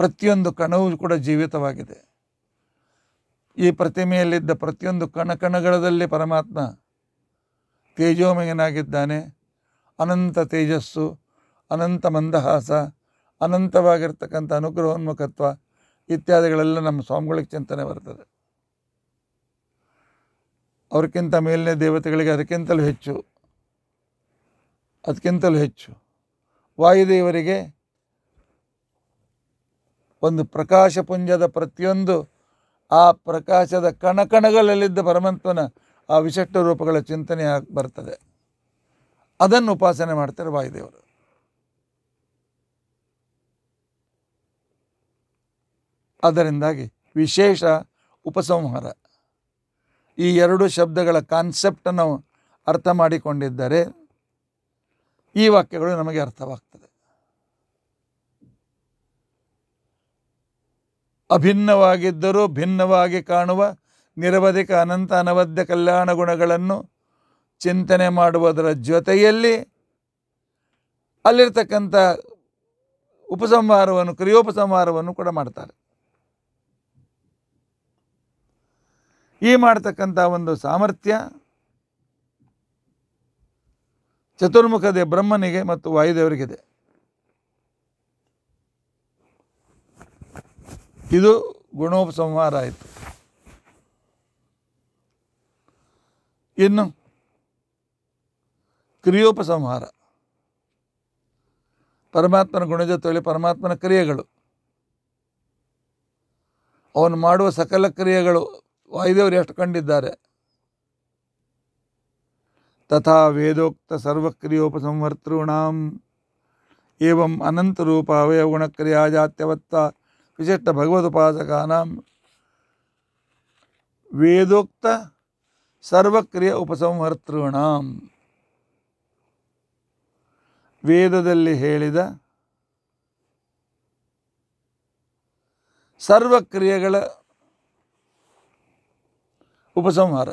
ಪ್ರತಿಯೊಂದು ಕಣವೂ ಕೂಡ ಜೀವಿತವಾಗಿದೆ ಈ ಪ್ರತಿಮೆಯಲ್ಲಿದ್ದ ಪ್ರತಿಯೊಂದು ಕಣ ಕಣಗಳಲ್ಲಿ ಪರಮಾತ್ಮ ತೇಜೋಮಯನಾಗಿದ್ದಾನೆ ಅನಂತ ತೇಜಸ್ಸು ಅನಂತ ಮಂದಹಾಸ ಅನಂತವಾಗಿರ್ತಕ್ಕಂಥ ಅನುಗ್ರಹೋನ್ಮುಖತ್ವ ಇತ್ಯಾದಿಗಳೆಲ್ಲ ನಮ್ಮ ಸ್ವಾಮಿಗಳಿಗೆ ಚಿಂತನೆ ಬರ್ತದೆ ಅವ್ರಿಗಿಂತ ಮೇಲಿನ ದೇವತೆಗಳಿಗೆ ಅದಕ್ಕಿಂತಲೂ ಹೆಚ್ಚು ಅದಕ್ಕಿಂತಲೂ ಹೆಚ್ಚು ವಾಯುದೇವರಿಗೆ ಒಂದು ಪ್ರಕಾಶಪುಂಜದ ಪ್ರತಿಯೊಂದು ಆ ಪ್ರಕಾಶದ ಕಣಕಣಗಳಲ್ಲಿದ್ದ ಪರಮಂತನ ಆ ವಿಶಿಷ್ಟ ರೂಪಗಳ ಚಿಂತನೆ ಬರ್ತದೆ ಅದನ್ನು ಉಪಾಸನೆ ಮಾಡ್ತಾರೆ ವಾಯುದೇವರು ಅದರಿಂದಾಗಿ ವಿಶೇಷ ಉಪಸಂಹಾರ ಈ ಎರಡು ಶಬ್ದಗಳ ಕಾನ್ಸೆಪ್ಟನ್ನು ಅರ್ಥ ಮಾಡಿಕೊಂಡಿದ್ದರೆ ಈ ವಾಕ್ಯಗಳು ನಮಗೆ ಅರ್ಥವಾಗ್ತದೆ ಅಭಿನ್ನವಾಗಿದ್ದರೂ ಭಿನ್ನವಾಗಿ ಕಾಣುವ ನಿರವಧಿಕ ಅನಂತ ಅನವಧ್ಯ ಕಲ್ಯಾಣ ಗುಣಗಳನ್ನು ಚಿಂತನೆ ಮಾಡುವುದರ ಜೊತೆಯಲ್ಲಿ ಅಲ್ಲಿರ್ತಕ್ಕಂಥ ಉಪಸಂಹಾರವನ್ನು ಕ್ರಿಯೋಪಸಂಹಾರವನ್ನು ಕೂಡ ಮಾಡ್ತಾರೆ ಈ ಮಾಡ್ತಕ್ಕಂಥ ಒಂದು ಸಾಮರ್ಥ್ಯ ಚತುರ್ಮುಖದೆ ಬ್ರಹ್ಮನಿಗೆ ಮತ್ತು ವಾಯುದೇವರಿಗಿದೆ ಇದು ಗುಣೋಪಸಂಹಾರ ಆಯಿತು ಇನ್ನು ಕ್ರಿಯೋಪಸಂಹಾರ ಪರಮಾತ್ಮನ ಗುಣ ಜೊತೆಯಲ್ಲಿ ಪರಮಾತ್ಮನ ಕ್ರಿಯೆಗಳು ಅವನು ಮಾಡುವ ಸಕಲ ಕ್ರಿಯೆಗಳು ವಾಯುದೇವರು ಎಷ್ಟು ಕಂಡಿದ್ದಾರೆ ತಥಾ ವೇದೋಕ್ತ ಸರ್ವಕ್ರಿಯೋಪಸಂವರ್ತॄಣಾಂ ಏವಂ ಅನಂತರೂಪ ಜಾತ್ಯವತ್ತ ವಿಶಿಷ್ಟ ಭಗವದುಪಾಸಕಾನಾಂ ವೇದೋಕ್ತ ಸರ್ವಕ್ರಿಯ ಉಪಸಂಹರ್ತೃಣಾಂ ವೇದದಲ್ಲಿ ಹೇಳಿದ ಸರ್ವಕ್ರಿಯೆಗಳ ಉಪಸಂಹಾರ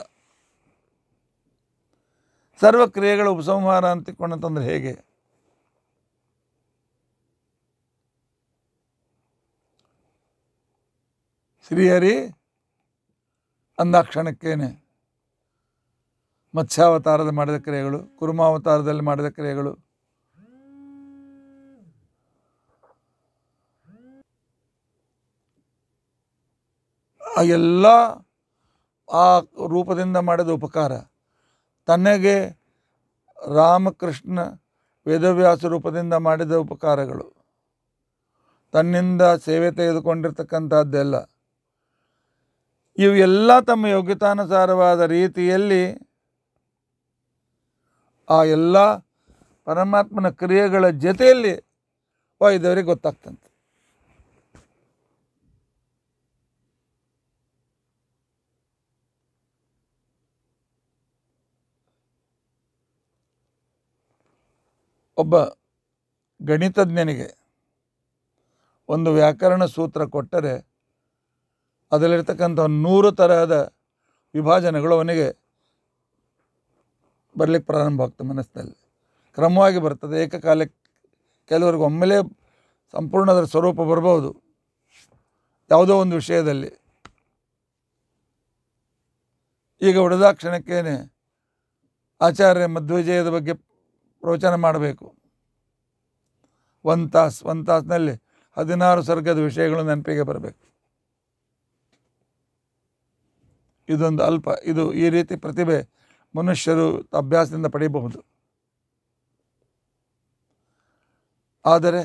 ಸರ್ವಕ್ರಿಯೆಗಳ ಉಪಸಂಹಾರ ಅಂತಿಕೊಂಡಂತಂದ್ರೆ ಹೇಗೆ ಶ್ರೀಹರಿ ಅಂದಾಕ್ಷಣಕ್ಕೇನೆ ಮತ್ಸ್ಯಾವತಾರದಲ್ಲಿ ಮಾಡಿದ ಕ್ರಿಯೆಗಳು ಕುರುಮಾವತಾರದಲ್ಲಿ ಮಾಡಿದ ಕ್ರಿಯೆಗಳು ಆ ಎಲ್ಲ ಆ ರೂಪದಿಂದ ಮಾಡಿದ ಉಪಕಾರ ತನಗೆ ರಾಮಕೃಷ್ಣ ವೇದವ್ಯಾಸ ರೂಪದಿಂದ ಮಾಡಿದ ಉಪಕಾರಗಳು ತನ್ನಿಂದ ಸೇವೆ ತೆಗೆದುಕೊಂಡಿರ್ತಕ್ಕಂಥದ್ದೆಲ್ಲ ಇವೆಲ್ಲ ತಮ್ಮ ಯೋಗ್ಯತಾನುಸಾರವಾದ ರೀತಿಯಲ್ಲಿ ಆ ಎಲ್ಲ ಪರಮಾತ್ಮನ ಕ್ರಿಯೆಗಳ ಜೊತೆಯಲ್ಲಿ ವಾಯುದೇವರಿಗೆ ಗೊತ್ತಾಗ್ತಂತೆ ಒಬ್ಬ ಗಣಿತಜ್ಞನಿಗೆ ಒಂದು ವ್ಯಾಕರಣ ಸೂತ್ರ ಕೊಟ್ಟರೆ ಅದರಲ್ಲಿರ್ತಕ್ಕಂಥ ನೂರು ತರಹದ ವಿಭಾಜನೆಗಳು ಅವನಿಗೆ ಬರಲಿಕ್ಕೆ ಪ್ರಾರಂಭ ಆಗ್ತದೆ ಮನಸ್ಸಿನಲ್ಲಿ ಕ್ರಮವಾಗಿ ಬರ್ತದೆ ಏಕಕಾಲಕ್ಕೆ ಕೆಲವರಿಗೆ ಒಮ್ಮೆಲೇ ಸಂಪೂರ್ಣ ಅದರ ಸ್ವರೂಪ ಬರ್ಬೋದು ಯಾವುದೋ ಒಂದು ವಿಷಯದಲ್ಲಿ ಈಗ ಉಡದಾಕ್ಷಣಕ್ಕೇನೆ ಆಚಾರ್ಯ ಮಧ್ವಿಜಯದ ಬಗ್ಗೆ ಪ್ರವಚನ ಮಾಡಬೇಕು ಒಂದು ತಾಸು ಒಂದು ತಾಸ್ನಲ್ಲಿ ಹದಿನಾರು ಸರ್ಗದ ವಿಷಯಗಳು ನೆನಪಿಗೆ ಬರಬೇಕು ಇದೊಂದು ಅಲ್ಪ ಇದು ಈ ರೀತಿ ಪ್ರತಿಭೆ ಮನುಷ್ಯರು ಅಭ್ಯಾಸದಿಂದ ಪಡೆಯಬಹುದು ಆದರೆ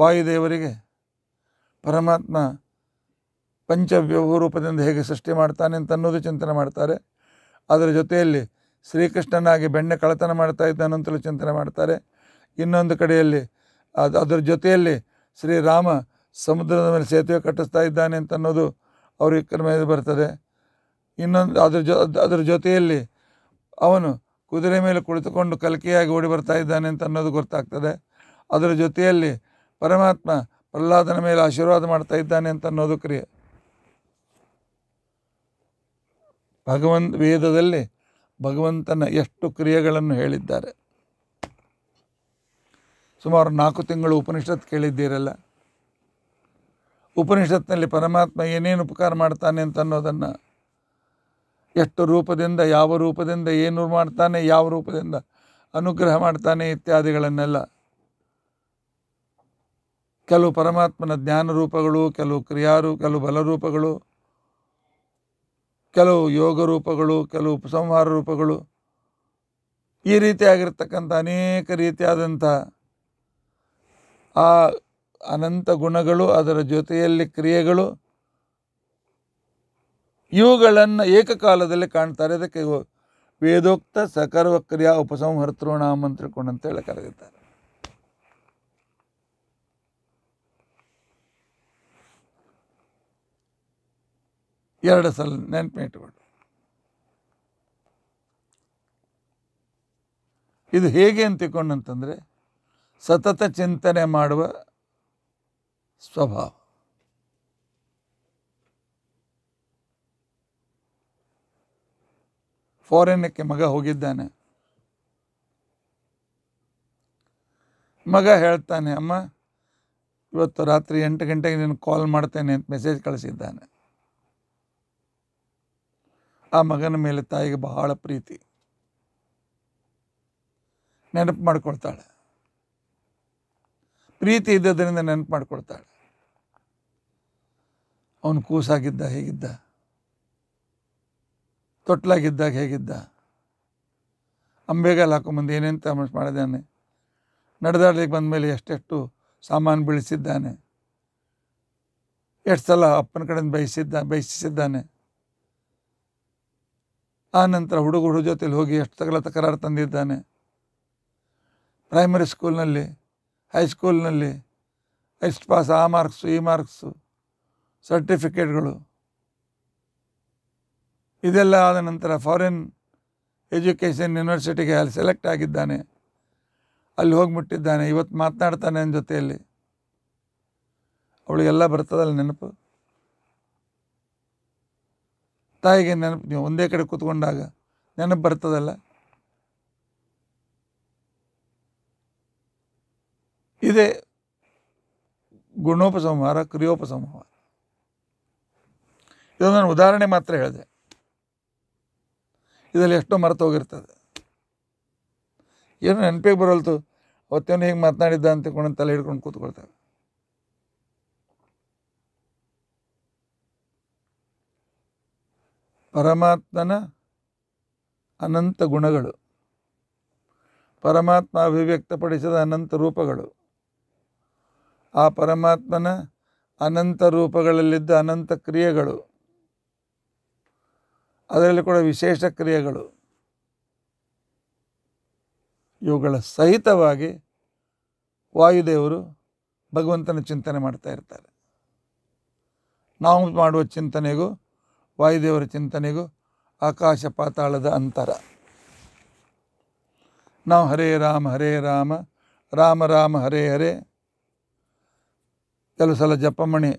ವಾಯುದೇವರಿಗೆ ಪರಮಾತ್ಮ ಪಂಚವ್ಯೂಹ ರೂಪದಿಂದ ಹೇಗೆ ಸೃಷ್ಟಿ ಮಾಡ್ತಾನೆ ಅಂತ ಅನ್ನೋದು ಚಿಂತನೆ ಮಾಡ್ತಾರೆ ಅದರ ಜೊತೆಯಲ್ಲಿ ಶ್ರೀಕೃಷ್ಣನಾಗಿ ಬೆಣ್ಣೆ ಕಳತನ ಮಾಡ್ತಾ ಇದ್ದಾನೆ ಅಂತಲೂ ಚಿಂತನೆ ಮಾಡ್ತಾರೆ ಇನ್ನೊಂದು ಕಡೆಯಲ್ಲಿ ಅದು ಅದರ ಜೊತೆಯಲ್ಲಿ ಶ್ರೀರಾಮ ಸಮುದ್ರದ ಮೇಲೆ ಸೇತುವೆ ಕಟ್ಟಿಸ್ತಾ ಇದ್ದಾನೆ ಅಂತ ಅನ್ನೋದು ಅವ್ರಿಗೆ ಕ್ರಮ ಬರ್ತದೆ ಇನ್ನೊಂದು ಅದ್ರ ಜೊ ಅದರ ಜೊತೆಯಲ್ಲಿ ಅವನು ಕುದುರೆ ಮೇಲೆ ಕುಳಿತುಕೊಂಡು ಕಲಿಕೆಯಾಗಿ ಓಡಿ ಬರ್ತಾ ಇದ್ದಾನೆ ಅಂತ ಅನ್ನೋದು ಗೊತ್ತಾಗ್ತದೆ ಅದರ ಜೊತೆಯಲ್ಲಿ ಪರಮಾತ್ಮ ಪ್ರಹ್ಲಾದನ ಮೇಲೆ ಆಶೀರ್ವಾದ ಮಾಡ್ತಾ ಇದ್ದಾನೆ ಅಂತ ಅನ್ನೋದು ಕ್ರಿಯೆ ಭಗವನ್ ವೇದದಲ್ಲಿ ಭಗವಂತನ ಎಷ್ಟು ಕ್ರಿಯೆಗಳನ್ನು ಹೇಳಿದ್ದಾರೆ ಸುಮಾರು ನಾಲ್ಕು ತಿಂಗಳು ಉಪನಿಷತ್ ಕೇಳಿದ್ದೀರಲ್ಲ ಉಪನಿಷತ್ನಲ್ಲಿ ಪರಮಾತ್ಮ ಏನೇನು ಉಪಕಾರ ಮಾಡ್ತಾನೆ ಅಂತ ಅನ್ನೋದನ್ನು ಎಷ್ಟು ರೂಪದಿಂದ ಯಾವ ರೂಪದಿಂದ ಏನು ಮಾಡ್ತಾನೆ ಯಾವ ರೂಪದಿಂದ ಅನುಗ್ರಹ ಮಾಡ್ತಾನೆ ಇತ್ಯಾದಿಗಳನ್ನೆಲ್ಲ ಕೆಲವು ಪರಮಾತ್ಮನ ಜ್ಞಾನ ರೂಪಗಳು ಕೆಲವು ಕ್ರಿಯಾರು ಕೆಲವು ಬಲರೂಪಗಳು ಕೆಲವು ಯೋಗ ರೂಪಗಳು ಕೆಲವು ಉಪಸಂಹಾರ ರೂಪಗಳು ಈ ರೀತಿಯಾಗಿರ್ತಕ್ಕಂಥ ಅನೇಕ ರೀತಿಯಾದಂಥ ಆ ಅನಂತ ಗುಣಗಳು ಅದರ ಜೊತೆಯಲ್ಲಿ ಕ್ರಿಯೆಗಳು ಇವುಗಳನ್ನು ಏಕಕಾಲದಲ್ಲಿ ಕಾಣ್ತಾರೆ ಅದಕ್ಕೆ ವೇದೋಕ್ತ ಸಕರ್ವ ಕ್ರಿಯಾ ಉಪಸಂಹರ್ತೃ ಅಂತ ಹೇಳಿ ಕರೆದಿದ್ದಾರೆ ಎರಡು ಸಲ ಇಟ್ಕೊಂಡು ಇದು ಹೇಗೆ ಅಂತ ಅಂತಂದರೆ ಸತತ ಚಿಂತನೆ ಮಾಡುವ ಸ್ವಭಾವ ಫಾರಿನ್ನಕ್ಕೆ ಮಗ ಹೋಗಿದ್ದಾನೆ ಮಗ ಹೇಳ್ತಾನೆ ಅಮ್ಮ ಇವತ್ತು ರಾತ್ರಿ ಎಂಟು ಗಂಟೆಗೆ ನೀನು ಕಾಲ್ ಮಾಡ್ತೇನೆ ಅಂತ ಮೆಸೇಜ್ ಕಳಿಸಿದ್ದಾನೆ ಆ ಮಗನ ಮೇಲೆ ತಾಯಿಗೆ ಬಹಳ ಪ್ರೀತಿ ನೆನಪು ಮಾಡಿಕೊಳ್ತಾಳೆ ಪ್ರೀತಿ ಇದ್ದದರಿಂದ ನೆನಪು ಮಾಡಿಕೊಳ್ತಾಳೆ ಅವನು ಕೂಸಾಗಿದ್ದ ಹೇಗಿದ್ದ ತೊಟ್ಲಾಗಿದ್ದಾಗ ಹೇಗಿದ್ದ ಅಂಬೆಗಾಲ ಹಾಕೊಂಬಂದು ಏನೇನು ತಮಾಷೆ ಮಾಡಿದ್ದಾನೆ ನಡೆದಾಡ್ಲಿಕ್ಕೆ ಬಂದ ಮೇಲೆ ಎಷ್ಟೆಷ್ಟು ಸಾಮಾನು ಬೀಳಿಸಿದ್ದಾನೆ ಎಷ್ಟು ಸಲ ಅಪ್ಪನ ಕಡೆಯಿಂದ ಬಯಸಿದ್ದ ಬಯಸಿದ್ದಾನೆ ಆ ನಂತರ ಹುಡುಗ ಜೊತೆಲಿ ಹೋಗಿ ಎಷ್ಟು ತಗಲ ತಕರಾರು ತಂದಿದ್ದಾನೆ ಪ್ರೈಮರಿ ಸ್ಕೂಲ್ನಲ್ಲಿ ಹೈಸ್ಕೂಲ್ನಲ್ಲಿ ಎಷ್ಟು ಪಾಸ್ ಆ ಮಾರ್ಕ್ಸು ಈ ಮಾರ್ಕ್ಸು ಸರ್ಟಿಫಿಕೇಟ್ಗಳು ಇದೆಲ್ಲ ಆದ ನಂತರ ಫಾರಿನ್ ಎಜುಕೇಷನ್ ಯೂನಿವರ್ಸಿಟಿಗೆ ಅಲ್ಲಿ ಸೆಲೆಕ್ಟ್ ಆಗಿದ್ದಾನೆ ಅಲ್ಲಿ ಹೋಗಿಬಿಟ್ಟಿದ್ದಾನೆ ಇವತ್ತು ಮಾತನಾಡ್ತಾನೆ ನನ್ನ ಜೊತೆಯಲ್ಲಿ ಅವಳಿಗೆಲ್ಲ ಬರ್ತದಲ್ಲ ನೆನಪು ತಾಯಿಗೆ ನೆನಪು ನೀವು ಒಂದೇ ಕಡೆ ಕೂತ್ಕೊಂಡಾಗ ನೆನಪು ಬರ್ತದಲ್ಲ ಇದೇ ಗುಣೋಪಸಂಹಾರ ಕ್ರಿಯೋಪಸಂಹಾರ ಇದೊಂದು ನಾನು ಉದಾಹರಣೆ ಮಾತ್ರ ಹೇಳಿದೆ ಇದರಲ್ಲಿ ಎಷ್ಟೋ ಮರೆತು ಹೋಗಿರ್ತದೆ ಏನು ನೆನಪಿಗೆ ಬರಲ್ತು ಅವತ್ತೇನು ಹೇಗೆ ಮಾತನಾಡಿದ್ದ ಅಂತ ತಲೆ ಹಿಡ್ಕೊಂಡು ಕೂತ್ಕೊಳ್ತೇವೆ ಪರಮಾತ್ಮನ ಅನಂತ ಗುಣಗಳು ಪರಮಾತ್ಮ ಅಭಿವ್ಯಕ್ತಪಡಿಸಿದ ಅನಂತ ರೂಪಗಳು ಆ ಪರಮಾತ್ಮನ ಅನಂತ ರೂಪಗಳಲ್ಲಿದ್ದ ಅನಂತ ಕ್ರಿಯೆಗಳು ಅದರಲ್ಲಿ ಕೂಡ ವಿಶೇಷ ಕ್ರಿಯೆಗಳು ಇವುಗಳ ಸಹಿತವಾಗಿ ವಾಯುದೇವರು ಭಗವಂತನ ಚಿಂತನೆ ಮಾಡ್ತಾ ಇರ್ತಾರೆ ನಾವು ಮಾಡುವ ಚಿಂತನೆಗೂ ವಾಯುದೇವರ ಚಿಂತನೆಗೂ ಆಕಾಶ ಪಾತಾಳದ ಅಂತರ ನಾವು ಹರೇ ರಾಮ ಹರೇ ರಾಮ ರಾಮ ರಾಮ ಹರೇ ಹರೇ ಕೆಲವು ಸಲ ಜಪಮಣಿ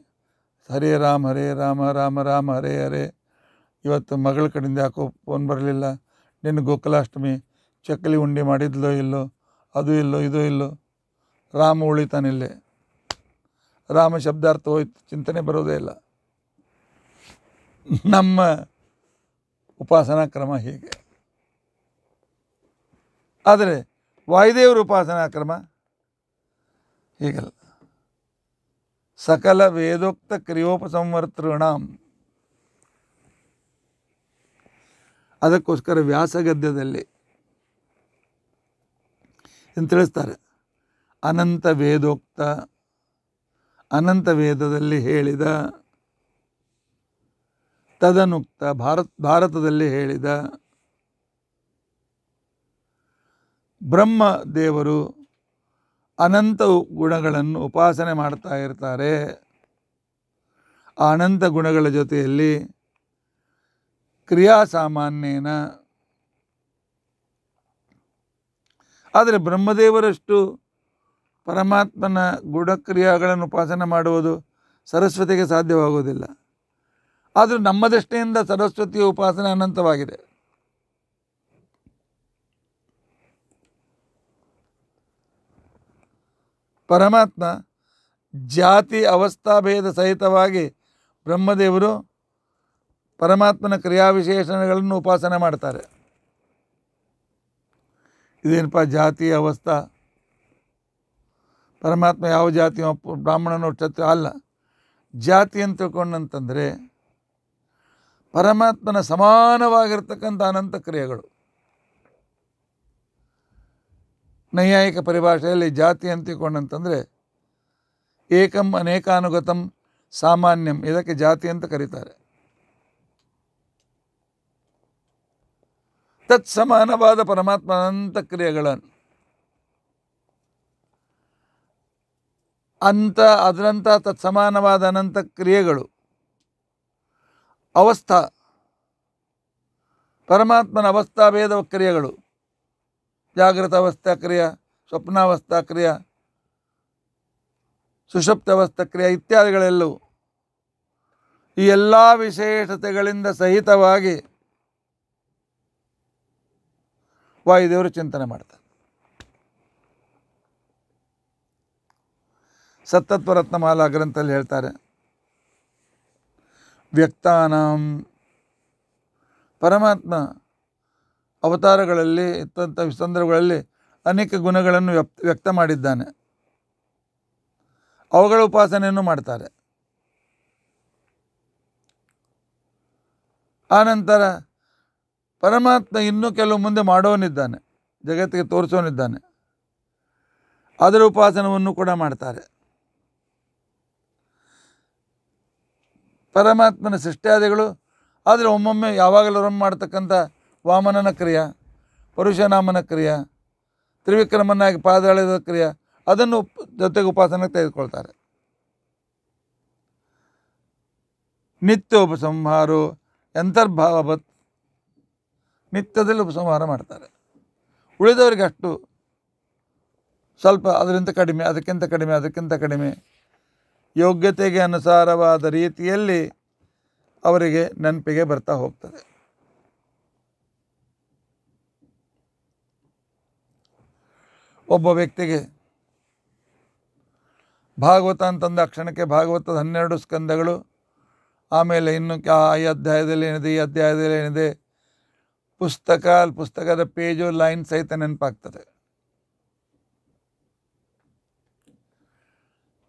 ಹರೇ ರಾಮ ಹರೇ ರಾಮ ರಾಮ ರಾಮ ಹರೇ ಹರೇ ಇವತ್ತು ಮಗಳ ಕಡೆಯಿಂದ ಯಾಕೋ ಫೋನ್ ಬರಲಿಲ್ಲ ನಿನ್ನ ಗೋಕುಲಾಷ್ಟಮಿ ಚಕ್ಕಲಿ ಉಂಡೆ ಮಾಡಿದ್ಲೋ ಇಲ್ಲೋ ಅದು ಇಲ್ಲೋ ಇದು ಇಲ್ಲೋ ರಾಮ ಉಳಿತಾನಿಲ್ಲೇ ರಾಮ ಶಬ್ದಾರ್ಥ ಹೋಯ್ತು ಚಿಂತನೆ ಬರೋದೇ ಇಲ್ಲ ನಮ್ಮ ಉಪಾಸನಾ ಕ್ರಮ ಹೇಗೆ ಆದರೆ ವಾಯುದೇವರ ಉಪಾಸನಾ ಕ್ರಮ ಹೇಗಲ್ಲ ಸಕಲ ವೇದೋಕ್ತ ಕ್ರಿಯೋಪಸಂವರ್ತೃಣ ಅದಕ್ಕೋಸ್ಕರ ವ್ಯಾಸಗದ್ಯದಲ್ಲಿ ತಿಳಿಸ್ತಾರೆ ಅನಂತ ವೇದೋಕ್ತ ಅನಂತ ವೇದದಲ್ಲಿ ಹೇಳಿದ ತದನುಕ್ತ ಭಾರತ್ ಭಾರತದಲ್ಲಿ ಹೇಳಿದ ಬ್ರಹ್ಮ ದೇವರು ಅನಂತ ಗುಣಗಳನ್ನು ಉಪಾಸನೆ ಮಾಡ್ತಾ ಇರ್ತಾರೆ ಆ ಅನಂತ ಗುಣಗಳ ಜೊತೆಯಲ್ಲಿ ಕ್ರಿಯಾ ಸಾಮಾನ್ಯನ ಆದರೆ ಬ್ರಹ್ಮದೇವರಷ್ಟು ಪರಮಾತ್ಮನ ಗುಣಕ್ರಿಯಾಗಳನ್ನು ಉಪಾಸನೆ ಮಾಡುವುದು ಸರಸ್ವತಿಗೆ ಸಾಧ್ಯವಾಗುವುದಿಲ್ಲ ಆದರೂ ನಮ್ಮ ದೃಷ್ಟಿಯಿಂದ ಸರಸ್ವತಿಯ ಉಪಾಸನೆ ಅನಂತವಾಗಿದೆ ಪರಮಾತ್ಮ ಜಾತಿ ಅವಸ್ಥಾಭೇದ ಸಹಿತವಾಗಿ ಬ್ರಹ್ಮದೇವರು ಪರಮಾತ್ಮನ ಕ್ರಿಯಾವಿಶೇಷಣಗಳನ್ನು ಉಪಾಸನೆ ಮಾಡ್ತಾರೆ ಇದೇನಪ್ಪ ಜಾತಿ ಅವಸ್ಥಾ ಪರಮಾತ್ಮ ಯಾವ ಜಾತಿ ಬ್ರಾಹ್ಮಣನೋ ಹುಟ್ಟತ್ತೋ ಅಲ್ಲ ಜಾತಿ ಅಂತ ತಿಳ್ಕೊಂಡಂತಂದರೆ ಪರಮಾತ್ಮನ ಸಮಾನವಾಗಿರ್ತಕ್ಕಂಥ ಅನಂತ ಕ್ರಿಯೆಗಳು ನೈಯಾಯಿಕ ಪರಿಭಾಷೆಯಲ್ಲಿ ಜಾತಿ ಅಂತಿಕೊಂಡಂತಂದರೆ ಏಕಂ ಅನೇಕಾನುಗತಂ ಸಾಮಾನ್ಯಂ ಇದಕ್ಕೆ ಜಾತಿ ಅಂತ ಕರೀತಾರೆ ತತ್ ಸಮಾನವಾದ ಪರಮಾತ್ಮ ಅನಂತ ಕ್ರಿಯೆಗಳನ್ನು ಅಂತ ಅದರಂಥ ತತ್ಸಮಾನವಾದ ಅನಂತ ಕ್ರಿಯೆಗಳು ಅವಸ್ಥಾ ಪರಮಾತ್ಮನ ಅವಸ್ಥಾ ಭೇದ ಕ್ರಿಯೆಗಳು ಜಾಗೃತ ಅವಸ್ಥಾ ಕ್ರಿಯ ಸ್ವಪ್ನಾವಸ್ಥಾ ಕ್ರಿಯ ಕ್ರಿಯೆ ಇತ್ಯಾದಿಗಳೆಲ್ಲವೂ ಈ ಎಲ್ಲ ವಿಶೇಷತೆಗಳಿಂದ ಸಹಿತವಾಗಿ ವಾಯುದೇವರು ಚಿಂತನೆ ಮಾಡ್ತಾರೆ ಸತ್ತತ್ವರತ್ನಮಾಲಾ ಗ್ರಂಥಲ್ಲಿ ಹೇಳ್ತಾರೆ ವ್ಯಕ್ತಾನಾಂ ಪರಮಾತ್ಮ ಅವತಾರಗಳಲ್ಲಿ ಇತ್ತಂಥ ಸಂದರ್ಭಗಳಲ್ಲಿ ಅನೇಕ ಗುಣಗಳನ್ನು ವ್ಯಕ್ತ ವ್ಯಕ್ತ ಮಾಡಿದ್ದಾನೆ ಅವುಗಳ ಉಪಾಸನೆಯನ್ನು ಮಾಡ್ತಾರೆ ಆನಂತರ ಪರಮಾತ್ಮ ಇನ್ನೂ ಕೆಲವು ಮುಂದೆ ಮಾಡೋನಿದ್ದಾನೆ ಜಗತ್ತಿಗೆ ತೋರಿಸೋನಿದ್ದಾನೆ ಅದರ ಉಪಾಸನವನ್ನು ಕೂಡ ಮಾಡ್ತಾರೆ ಪರಮಾತ್ಮನ ಸೃಷ್ಟಿಯಾದಿಗಳು ಆದರೆ ಒಮ್ಮೊಮ್ಮೆ ಯಾವಾಗಲೂ ರಮ್ ಮಾಡ್ತಕ್ಕಂಥ ವಾಮನನ ಕ್ರಿಯೆ ಪರುಶನಾಮನ ಕ್ರಿಯೆ ತ್ರಿವಿಕ್ರಮನಾಗಿ ಪಾದ ಕ್ರಿಯೆ ಅದನ್ನು ಜೊತೆಗೆ ಉಪಾಸನೆ ತೆಗೆದುಕೊಳ್ತಾರೆ ನಿತ್ಯ ಉಪಸಂಹಾರ ಅಂತರ್ಭಾವ ನಿತ್ಯದಲ್ಲಿ ಉಪಸಂಹಾರ ಮಾಡ್ತಾರೆ ಉಳಿದವರಿಗೆ ಅಷ್ಟು ಸ್ವಲ್ಪ ಅದರಿಂದ ಕಡಿಮೆ ಅದಕ್ಕಿಂತ ಕಡಿಮೆ ಅದಕ್ಕಿಂತ ಕಡಿಮೆ ಯೋಗ್ಯತೆಗೆ ಅನುಸಾರವಾದ ರೀತಿಯಲ್ಲಿ ಅವರಿಗೆ ನೆನಪಿಗೆ ಬರ್ತಾ ಹೋಗ್ತದೆ ಒಬ್ಬ ವ್ಯಕ್ತಿಗೆ ಭಾಗವತ ಅಂತಂದ ಕ್ಷಣಕ್ಕೆ ಭಾಗವತದ ಹನ್ನೆರಡು ಸ್ಕಂದಗಳು ಆಮೇಲೆ ಇನ್ನು ಈ ಅಧ್ಯಾಯದಲ್ಲಿ ಏನಿದೆ ಈ ಅಧ್ಯಾಯದಲ್ಲಿ ಏನಿದೆ ಪುಸ್ತಕ ಪುಸ್ತಕದ ಪೇಜು ಲೈನ್ ಸಹಿತ ನೆನಪಾಗ್ತದೆ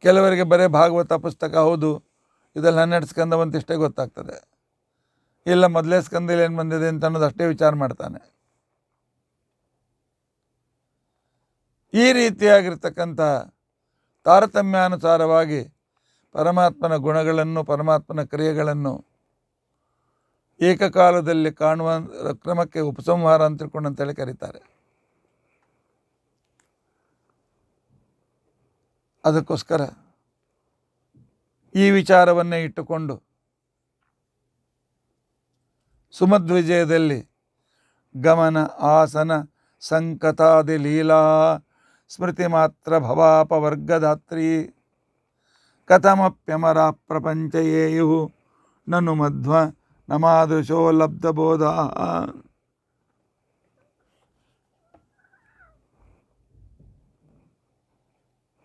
ಕೆಲವರಿಗೆ ಬರೀ ಭಾಗವತ ಪುಸ್ತಕ ಹೌದು ಇದರಲ್ಲಿ ಹನ್ನೆರಡು ಸ್ಕಂದ ಇಷ್ಟೇ ಗೊತ್ತಾಗ್ತದೆ ಇಲ್ಲ ಮೊದಲೇ ಸ್ಕಂದಲ್ಲಿ ಏನು ಬಂದಿದೆ ಅಂತ ಅನ್ನೋದು ಅಷ್ಟೇ ವಿಚಾರ ಮಾಡ್ತಾನೆ ಈ ರೀತಿಯಾಗಿರ್ತಕ್ಕಂಥ ತಾರತಮ್ಯಾನುಸಾರವಾಗಿ ಪರಮಾತ್ಮನ ಗುಣಗಳನ್ನು ಪರಮಾತ್ಮನ ಕ್ರಿಯೆಗಳನ್ನು ಏಕಕಾಲದಲ್ಲಿ ಕಾಣುವ ಕ್ರಮಕ್ಕೆ ಉಪಸಂಹಾರ ಅಂತ ಅಂತೇಳಿ ಕರೀತಾರೆ ಅದಕ್ಕೋಸ್ಕರ ಈ ವಿಚಾರವನ್ನೇ ಇಟ್ಟುಕೊಂಡು ಸುಮಧ್ವಿಜಯದಲ್ಲಿ ಗಮನ ಆಸನ ಸಂಕತಾದಿ ಲೀಲಾ ಸ್ಮೃತಿ ಮಾತ್ರ ಭವಾಪವರ್ಗದಾತ್ರಿ ಕಥಮಪ್ಯಮರ ಪ್ರಪಂಚ ನನು ಮಧ್ವ ನಮಾದೃಶೋ ಲಬ್ಧಬೋಧ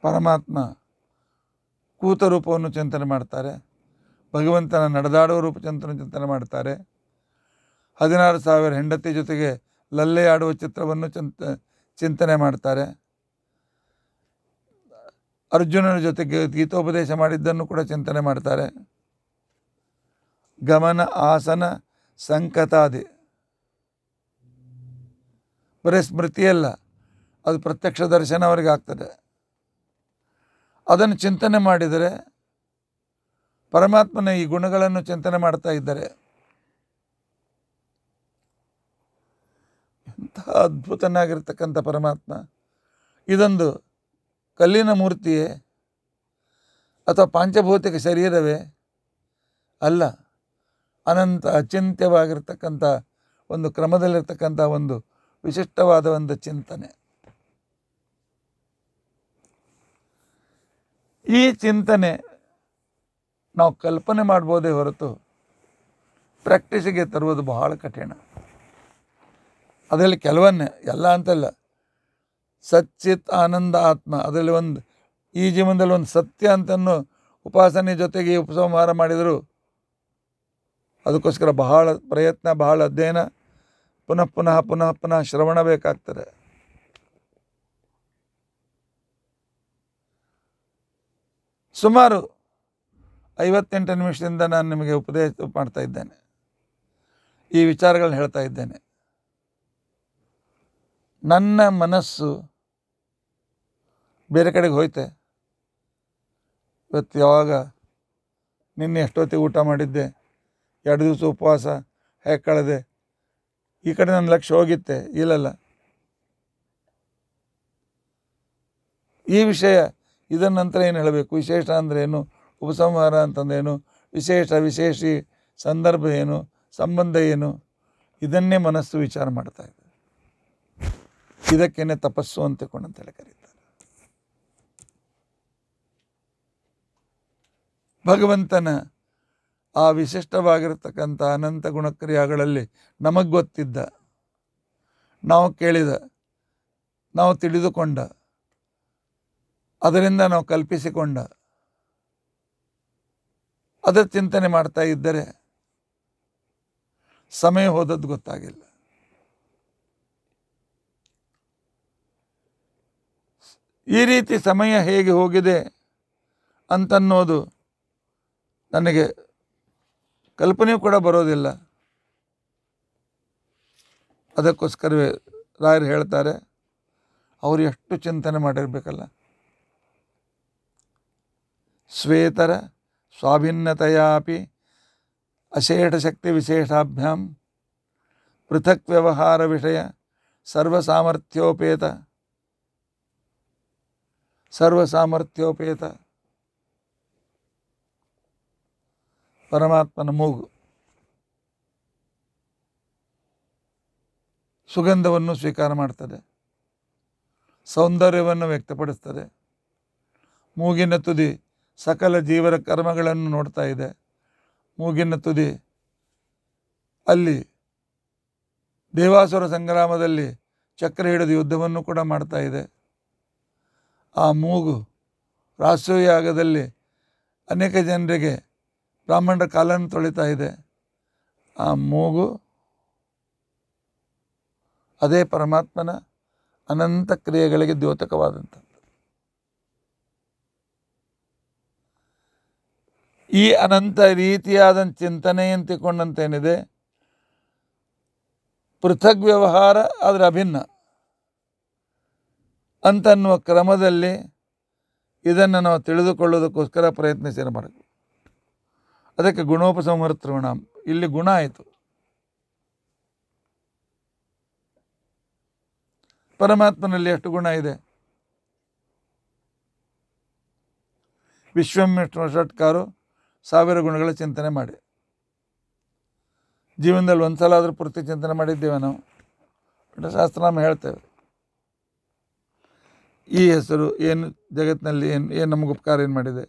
ಪರಮಾತ್ಮ ಕೂತ ರೂಪವನ್ನು ಚಿಂತನೆ ಮಾಡ್ತಾರೆ ಭಗವಂತನ ನಡೆದಾಡುವ ರೂಪ ಚಿಂತನೆ ಚಿಂತನೆ ಮಾಡ್ತಾರೆ ಹದಿನಾರು ಸಾವಿರ ಹೆಂಡತಿ ಜೊತೆಗೆ ಲಲ್ಲೆ ಆಡುವ ಚಿತ್ರವನ್ನು ಚಿಂತ ಚಿಂತನೆ ಮಾಡ್ತಾರೆ ಅರ್ಜುನನ ಜೊತೆಗೆ ಗೀತೋಪದೇಶ ಮಾಡಿದ್ದನ್ನು ಕೂಡ ಚಿಂತನೆ ಮಾಡ್ತಾರೆ ಗಮನ ಆಸನ ಸಂಕತಾದಿ ಬರೀ ಸ್ಮೃತಿಯಲ್ಲ ಅದು ಪ್ರತ್ಯಕ್ಷ ದರ್ಶನ ಅವರಿಗೆ ಆಗ್ತದೆ ಅದನ್ನು ಚಿಂತನೆ ಮಾಡಿದರೆ ಪರಮಾತ್ಮನ ಈ ಗುಣಗಳನ್ನು ಚಿಂತನೆ ಮಾಡ್ತಾ ಇದ್ದರೆ ಎಂಥ ಅದ್ಭುತನಾಗಿರ್ತಕ್ಕಂಥ ಪರಮಾತ್ಮ ಇದೊಂದು ಕಲ್ಲಿನ ಮೂರ್ತಿಯೇ ಅಥವಾ ಪಾಂಚಭೌತಿಕ ಶರೀರವೇ ಅಲ್ಲ ಅನಂತ ಅಚಿಂತ್ಯವಾಗಿರ್ತಕ್ಕಂಥ ಒಂದು ಕ್ರಮದಲ್ಲಿರ್ತಕ್ಕಂಥ ಒಂದು ವಿಶಿಷ್ಟವಾದ ಒಂದು ಚಿಂತನೆ ಈ ಚಿಂತನೆ ನಾವು ಕಲ್ಪನೆ ಮಾಡ್ಬೋದೇ ಹೊರತು ಪ್ರಾಕ್ಟೀಸಿಗೆ ತರುವುದು ಬಹಳ ಕಠಿಣ ಅದರಲ್ಲಿ ಕೆಲವನ್ನೇ ಎಲ್ಲ ಅಂತಲ್ಲ ಸಚ್ಚಿತ್ ಆನಂದ ಆತ್ಮ ಅದರಲ್ಲಿ ಒಂದು ಈ ಜೀವನದಲ್ಲಿ ಒಂದು ಸತ್ಯ ಅಂತನ್ನು ಉಪಾಸನೆ ಜೊತೆಗೆ ಉಪಸಂಹಾರ ಮಾಡಿದರು ಅದಕ್ಕೋಸ್ಕರ ಬಹಳ ಪ್ರಯತ್ನ ಬಹಳ ಅಧ್ಯಯನ ಪುನಃ ಪುನಃ ಪುನಃ ಪುನಃ ಶ್ರವಣ ಬೇಕಾಗ್ತದೆ ಸುಮಾರು ಐವತ್ತೆಂಟು ನಿಮಿಷದಿಂದ ನಾನು ನಿಮಗೆ ಉಪದೇಶ ಮಾಡ್ತಾ ಇದ್ದೇನೆ ಈ ವಿಚಾರಗಳನ್ನ ಹೇಳ್ತಾ ಇದ್ದೇನೆ ನನ್ನ ಮನಸ್ಸು ಬೇರೆ ಕಡೆಗೆ ಹೋಯ್ತೆ ಇವತ್ತು ಯಾವಾಗ ನಿನ್ನೆ ಎಷ್ಟೊತ್ತಿಗೆ ಊಟ ಮಾಡಿದ್ದೆ ಎರಡು ದಿವಸ ಉಪವಾಸ ಹೇಗೆ ಕಳೆದೆ ಈ ಕಡೆ ನನ್ನ ಲಕ್ಷ್ಯ ಹೋಗಿತ್ತೆ ಇಲ್ಲಲ್ಲ ಈ ವಿಷಯ ಇದರ ನಂತರ ಏನು ಹೇಳಬೇಕು ವಿಶೇಷ ಅಂದರೆ ಏನು ಉಪಸಂಹಾರ ಅಂತಂದೇನು ವಿಶೇಷ ವಿಶೇಷ ಸಂದರ್ಭ ಏನು ಸಂಬಂಧ ಏನು ಇದನ್ನೇ ಮನಸ್ಸು ವಿಚಾರ ಮಾಡ್ತಾ ಇದೆ ಇದಕ್ಕೇನೆ ತಪಸ್ಸು ಅಂತ ಅಂತೇಳಿ ಕರೀತಾರೆ ಭಗವಂತನ ಆ ವಿಶಿಷ್ಟವಾಗಿರತಕ್ಕಂಥ ಅನಂತ ಗುಣಕ್ರಿಯಾಗಳಲ್ಲಿ ನಮಗೆ ಗೊತ್ತಿದ್ದ ನಾವು ಕೇಳಿದ ನಾವು ತಿಳಿದುಕೊಂಡ ಅದರಿಂದ ನಾವು ಕಲ್ಪಿಸಿಕೊಂಡ ಅದರ ಚಿಂತನೆ ಮಾಡ್ತಾ ಇದ್ದರೆ ಸಮಯ ಹೋದದ್ದು ಗೊತ್ತಾಗಿಲ್ಲ ಈ ರೀತಿ ಸಮಯ ಹೇಗೆ ಹೋಗಿದೆ ಅಂತನ್ನೋದು ನನಗೆ ಕಲ್ಪನೆಯೂ ಕೂಡ ಬರೋದಿಲ್ಲ ಅದಕ್ಕೋಸ್ಕರವೇ ರಾಯರು ಹೇಳ್ತಾರೆ ಅವರು ಎಷ್ಟು ಚಿಂತನೆ ಮಾಡಿರಬೇಕಲ್ಲ ಶ್ವೇತರ ಸ್ವಾಭಿನ್ನತೆಯಾಪಿ ಅಶೇಷಶಕ್ತಿವಿಶೇಷಾಭ್ಯಾಂ ಪೃಥಕ್ ವ್ಯವಹಾರ ವಿಷಯ ಸರ್ವಸಾಮರ್ಥ್ಯೋಪೇತ ಸರ್ವಸಾಮರ್ಥ್ಯೋಪೇತ ಪರಮಾತ್ಮನ ಮೂಗು ಸುಗಂಧವನ್ನು ಸ್ವೀಕಾರ ಮಾಡ್ತದೆ ಸೌಂದರ್ಯವನ್ನು ವ್ಯಕ್ತಪಡಿಸ್ತದೆ ಮೂಗಿನ ತುದಿ ಸಕಲ ಜೀವರ ಕರ್ಮಗಳನ್ನು ನೋಡ್ತಾ ಇದೆ ಮೂಗಿನ ತುದಿ ಅಲ್ಲಿ ದೇವಾಸುರ ಸಂಗ್ರಾಮದಲ್ಲಿ ಚಕ್ರ ಹಿಡಿದು ಯುದ್ಧವನ್ನು ಕೂಡ ಮಾಡ್ತಾ ಇದೆ ಆ ಮೂಗು ರಾಷ್ಟ್ರೀಯಾಗದಲ್ಲಿ ಅನೇಕ ಜನರಿಗೆ ಬ್ರಾಹ್ಮಣರ ಕಾಲನ್ನು ತೊಳಿತಾ ಇದೆ ಆ ಮೂಗು ಅದೇ ಪರಮಾತ್ಮನ ಅನಂತ ಕ್ರಿಯೆಗಳಿಗೆ ದ್ಯೋತಕವಾದಂಥ ಈ ಅನಂತ ರೀತಿಯಾದ ಚಿಂತನೆಯಂತಿಕೊಂಡಂತೇನಿದೆ ಪೃಥಕ್ ವ್ಯವಹಾರ ಅದರ ಅಭಿನ್ನ ಅಂತನ್ನುವ ಕ್ರಮದಲ್ಲಿ ಇದನ್ನು ನಾವು ತಿಳಿದುಕೊಳ್ಳೋದಕ್ಕೋಸ್ಕರ ಪ್ರಯತ್ನಿಸಿರಬಾರದು ಮಾಡಬೇಕು ಅದಕ್ಕೆ ಗುಣೋಪಸಂಹರ್ತೃಣ ಇಲ್ಲಿ ಗುಣ ಆಯಿತು ಪರಮಾತ್ಮನಲ್ಲಿ ಎಷ್ಟು ಗುಣ ಇದೆ ವಿಶ್ವಂ ಷಟ್ಕಾರು ಸಾವಿರ ಗುಣಗಳ ಚಿಂತನೆ ಮಾಡಿ ಜೀವನದಲ್ಲಿ ಒಂದು ಸಲ ಆದರೂ ಪೂರ್ತಿ ಚಿಂತನೆ ಮಾಡಿದ್ದೇವೆ ನಾವು ಶಾಸ್ತ್ರ ನಾವು ಹೇಳ್ತೇವೆ ಈ ಹೆಸರು ಏನು ಜಗತ್ತಿನಲ್ಲಿ ಏನು ಏನು ನಮಗೆ ಉಪಕಾರ ಏನು ಮಾಡಿದೆ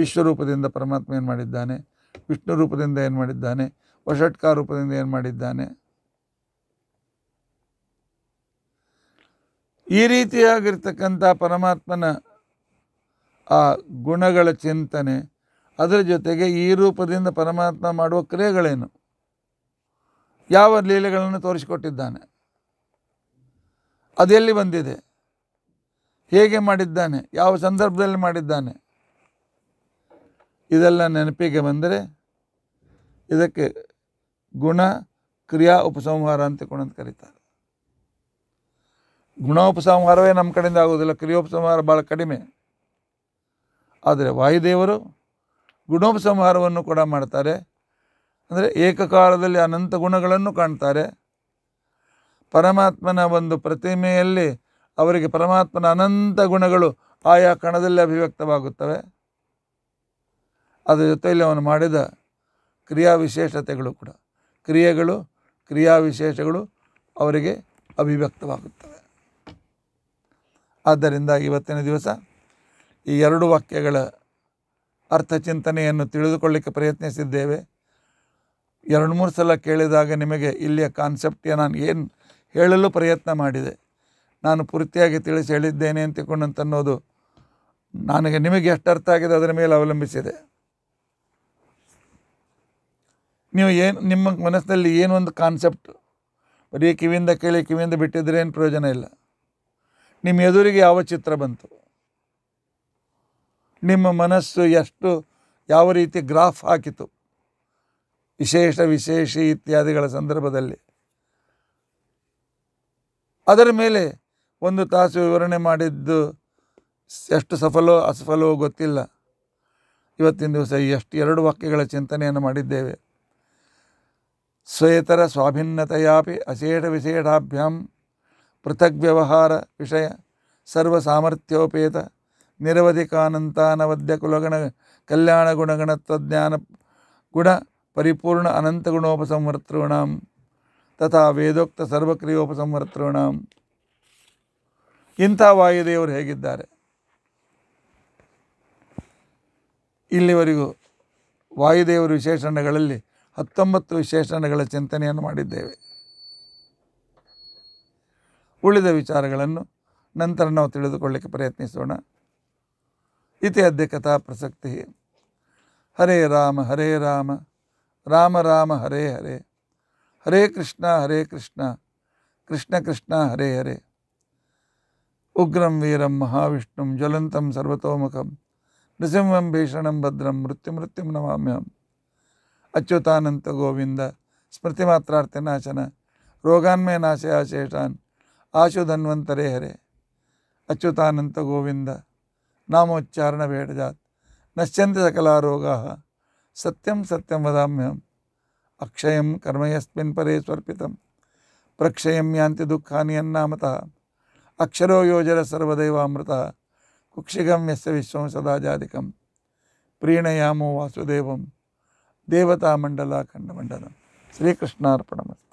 ವಿಶ್ವರೂಪದಿಂದ ಪರಮಾತ್ಮ ಏನು ಮಾಡಿದ್ದಾನೆ ವಿಷ್ಣು ರೂಪದಿಂದ ಏನು ಮಾಡಿದ್ದಾನೆ ವಷಟ್ಕಾರ ರೂಪದಿಂದ ಏನು ಮಾಡಿದ್ದಾನೆ ಈ ರೀತಿಯಾಗಿರ್ತಕ್ಕಂಥ ಪರಮಾತ್ಮನ ಆ ಗುಣಗಳ ಚಿಂತನೆ ಅದರ ಜೊತೆಗೆ ಈ ರೂಪದಿಂದ ಪರಮಾತ್ಮ ಮಾಡುವ ಕ್ರಿಯೆಗಳೇನು ಯಾವ ಲೀಲೆಗಳನ್ನು ತೋರಿಸಿಕೊಟ್ಟಿದ್ದಾನೆ ಅದೆಲ್ಲಿ ಬಂದಿದೆ ಹೇಗೆ ಮಾಡಿದ್ದಾನೆ ಯಾವ ಸಂದರ್ಭದಲ್ಲಿ ಮಾಡಿದ್ದಾನೆ ಇದೆಲ್ಲ ನೆನಪಿಗೆ ಬಂದರೆ ಇದಕ್ಕೆ ಗುಣ ಕ್ರಿಯಾ ಉಪಸಂಹಾರ ಅಂತ ಕೂಡ ಅಂತ ಕರೀತಾರೆ ಗುಣೋಪಸಂಹಾರವೇ ನಮ್ಮ ಕಡೆಯಿಂದ ಆಗೋದಿಲ್ಲ ಕ್ರಿಯೋಪಸಂಹಾರ ಭಾಳ ಕಡಿಮೆ ಆದರೆ ವಾಯುದೇವರು ಗುಣೋಪಸಂಹಾರವನ್ನು ಕೂಡ ಮಾಡ್ತಾರೆ ಅಂದರೆ ಏಕಕಾಲದಲ್ಲಿ ಅನಂತ ಗುಣಗಳನ್ನು ಕಾಣ್ತಾರೆ ಪರಮಾತ್ಮನ ಒಂದು ಪ್ರತಿಮೆಯಲ್ಲಿ ಅವರಿಗೆ ಪರಮಾತ್ಮನ ಅನಂತ ಗುಣಗಳು ಆಯಾ ಕಣದಲ್ಲಿ ಅಭಿವ್ಯಕ್ತವಾಗುತ್ತವೆ ಅದರ ಜೊತೆಯಲ್ಲಿ ಅವನು ಮಾಡಿದ ಕ್ರಿಯಾ ಕೂಡ ಕ್ರಿಯೆಗಳು ಕ್ರಿಯಾ ಅವರಿಗೆ ಅಭಿವ್ಯಕ್ತವಾಗುತ್ತವೆ ಆದ್ದರಿಂದ ಇವತ್ತಿನ ದಿವಸ ಈ ಎರಡು ವಾಕ್ಯಗಳ ಅರ್ಥ ಚಿಂತನೆಯನ್ನು ತಿಳಿದುಕೊಳ್ಳಿಕ್ಕೆ ಪ್ರಯತ್ನಿಸಿದ್ದೇವೆ ಎರಡು ಮೂರು ಸಲ ಕೇಳಿದಾಗ ನಿಮಗೆ ಇಲ್ಲಿಯ ಕಾನ್ಸೆಪ್ಟ್ ನಾನು ಏನು ಹೇಳಲು ಪ್ರಯತ್ನ ಮಾಡಿದೆ ನಾನು ಪೂರ್ತಿಯಾಗಿ ತಿಳಿಸಿ ಹೇಳಿದ್ದೇನೆ ಅನ್ನೋದು ನನಗೆ ನಿಮಗೆ ಎಷ್ಟು ಅರ್ಥ ಆಗಿದೆ ಅದರ ಮೇಲೆ ಅವಲಂಬಿಸಿದೆ ನೀವು ಏನು ನಿಮ್ಮ ಮನಸ್ಸಿನಲ್ಲಿ ಏನೊಂದು ಕಾನ್ಸೆಪ್ಟ್ ಬರೀ ಕಿವಿಯಿಂದ ಕೇಳಿ ಕಿವಿಯಿಂದ ಬಿಟ್ಟಿದ್ದರೆ ಏನು ಪ್ರಯೋಜನ ಇಲ್ಲ ನಿಮ್ಮ ಎದುರಿಗೆ ಯಾವ ಚಿತ್ರ ಬಂತು ನಿಮ್ಮ ಮನಸ್ಸು ಎಷ್ಟು ಯಾವ ರೀತಿ ಗ್ರಾಫ್ ಹಾಕಿತು ವಿಶೇಷ ವಿಶೇಷ ಇತ್ಯಾದಿಗಳ ಸಂದರ್ಭದಲ್ಲಿ ಅದರ ಮೇಲೆ ಒಂದು ತಾಸು ವಿವರಣೆ ಮಾಡಿದ್ದು ಎಷ್ಟು ಸಫಲೋ ಅಸಫಲವೋ ಗೊತ್ತಿಲ್ಲ ಇವತ್ತಿನ ದಿವಸ ಎಷ್ಟು ಎರಡು ವಾಕ್ಯಗಳ ಚಿಂತನೆಯನ್ನು ಮಾಡಿದ್ದೇವೆ ಸ್ವೇತರ ಸ್ವಾಭಿನ್ನತೆಯಾಪಿ ಅಶೇಷ ವಿಶೇಷಾಭ್ಯಾಂ ಪೃಥಗ್ ವ್ಯವಹಾರ ವಿಷಯ ಸರ್ವಸಾಮರ್ಥ್ಯೋಪೇತ ನಿರವಧಿಕಾನಂತಾನವಧ್ಯ ಕುಲಗಣ ಕಲ್ಯಾಣ ಗುಣಗಣತ್ವಜ್ಞಾನ ಗುಣ ಪರಿಪೂರ್ಣ ಅನಂತ ಅನಂತಗುಣೋಪಸಂವರ್ತॄಣಾಂ ತಥಾ ವೇದೋಕ್ತ ಸರ್ವಕ್ರಿಯೋಪಸಂವರ್ತॄಣಾಂ ಇಂಥ ವಾಯುದೇವರು ಹೇಗಿದ್ದಾರೆ ಇಲ್ಲಿವರೆಗೂ ವಾಯುದೇವರ ವಿಶೇಷಣಗಳಲ್ಲಿ ಹತ್ತೊಂಬತ್ತು ವಿಶೇಷಣಗಳ ಚಿಂತನೆಯನ್ನು ಮಾಡಿದ್ದೇವೆ ಉಳಿದ ವಿಚಾರಗಳನ್ನು ನಂತರ ನಾವು ತಿಳಿದುಕೊಳ್ಳಿಕ್ಕೆ ಪ್ರಯತ್ನಿಸೋಣ इति कथा प्रसक्ति हरे राम हरे राम राम राम हरे हरे हरे कृष्ण हरे कृष्ण कृष्ण कृष्ण हरे हरे उग्रम वीरम महाविष्णु ज्वलंतम सर्वतोमुखम नृसिंहम भीषण भद्रम मृत्यु मृत्यु नमाम्यहम अच्युतानंत गोविंद स्मृतिमात्रार्थ नाशन रोगान्मय नाशयाशेषान आशु हरे अच्युतानंत गोविंद नामोच्चारण भेटजात नश्यन्ति सकलारोगाः सत्यम सत्यं वदाम्यहम् अक्षय कर्म यस्मिन् परे यानी प्रक्षयं यान्ति दुःखानि यन्नामतः अक्षरो योजर सर्वदैवामृतः कुक्षिगं यस्य विश्वं प्रीणयामो वासुदेव देवतामण्डलाखण्डमण्डलं श्रीकृष्णार्पणमस्ति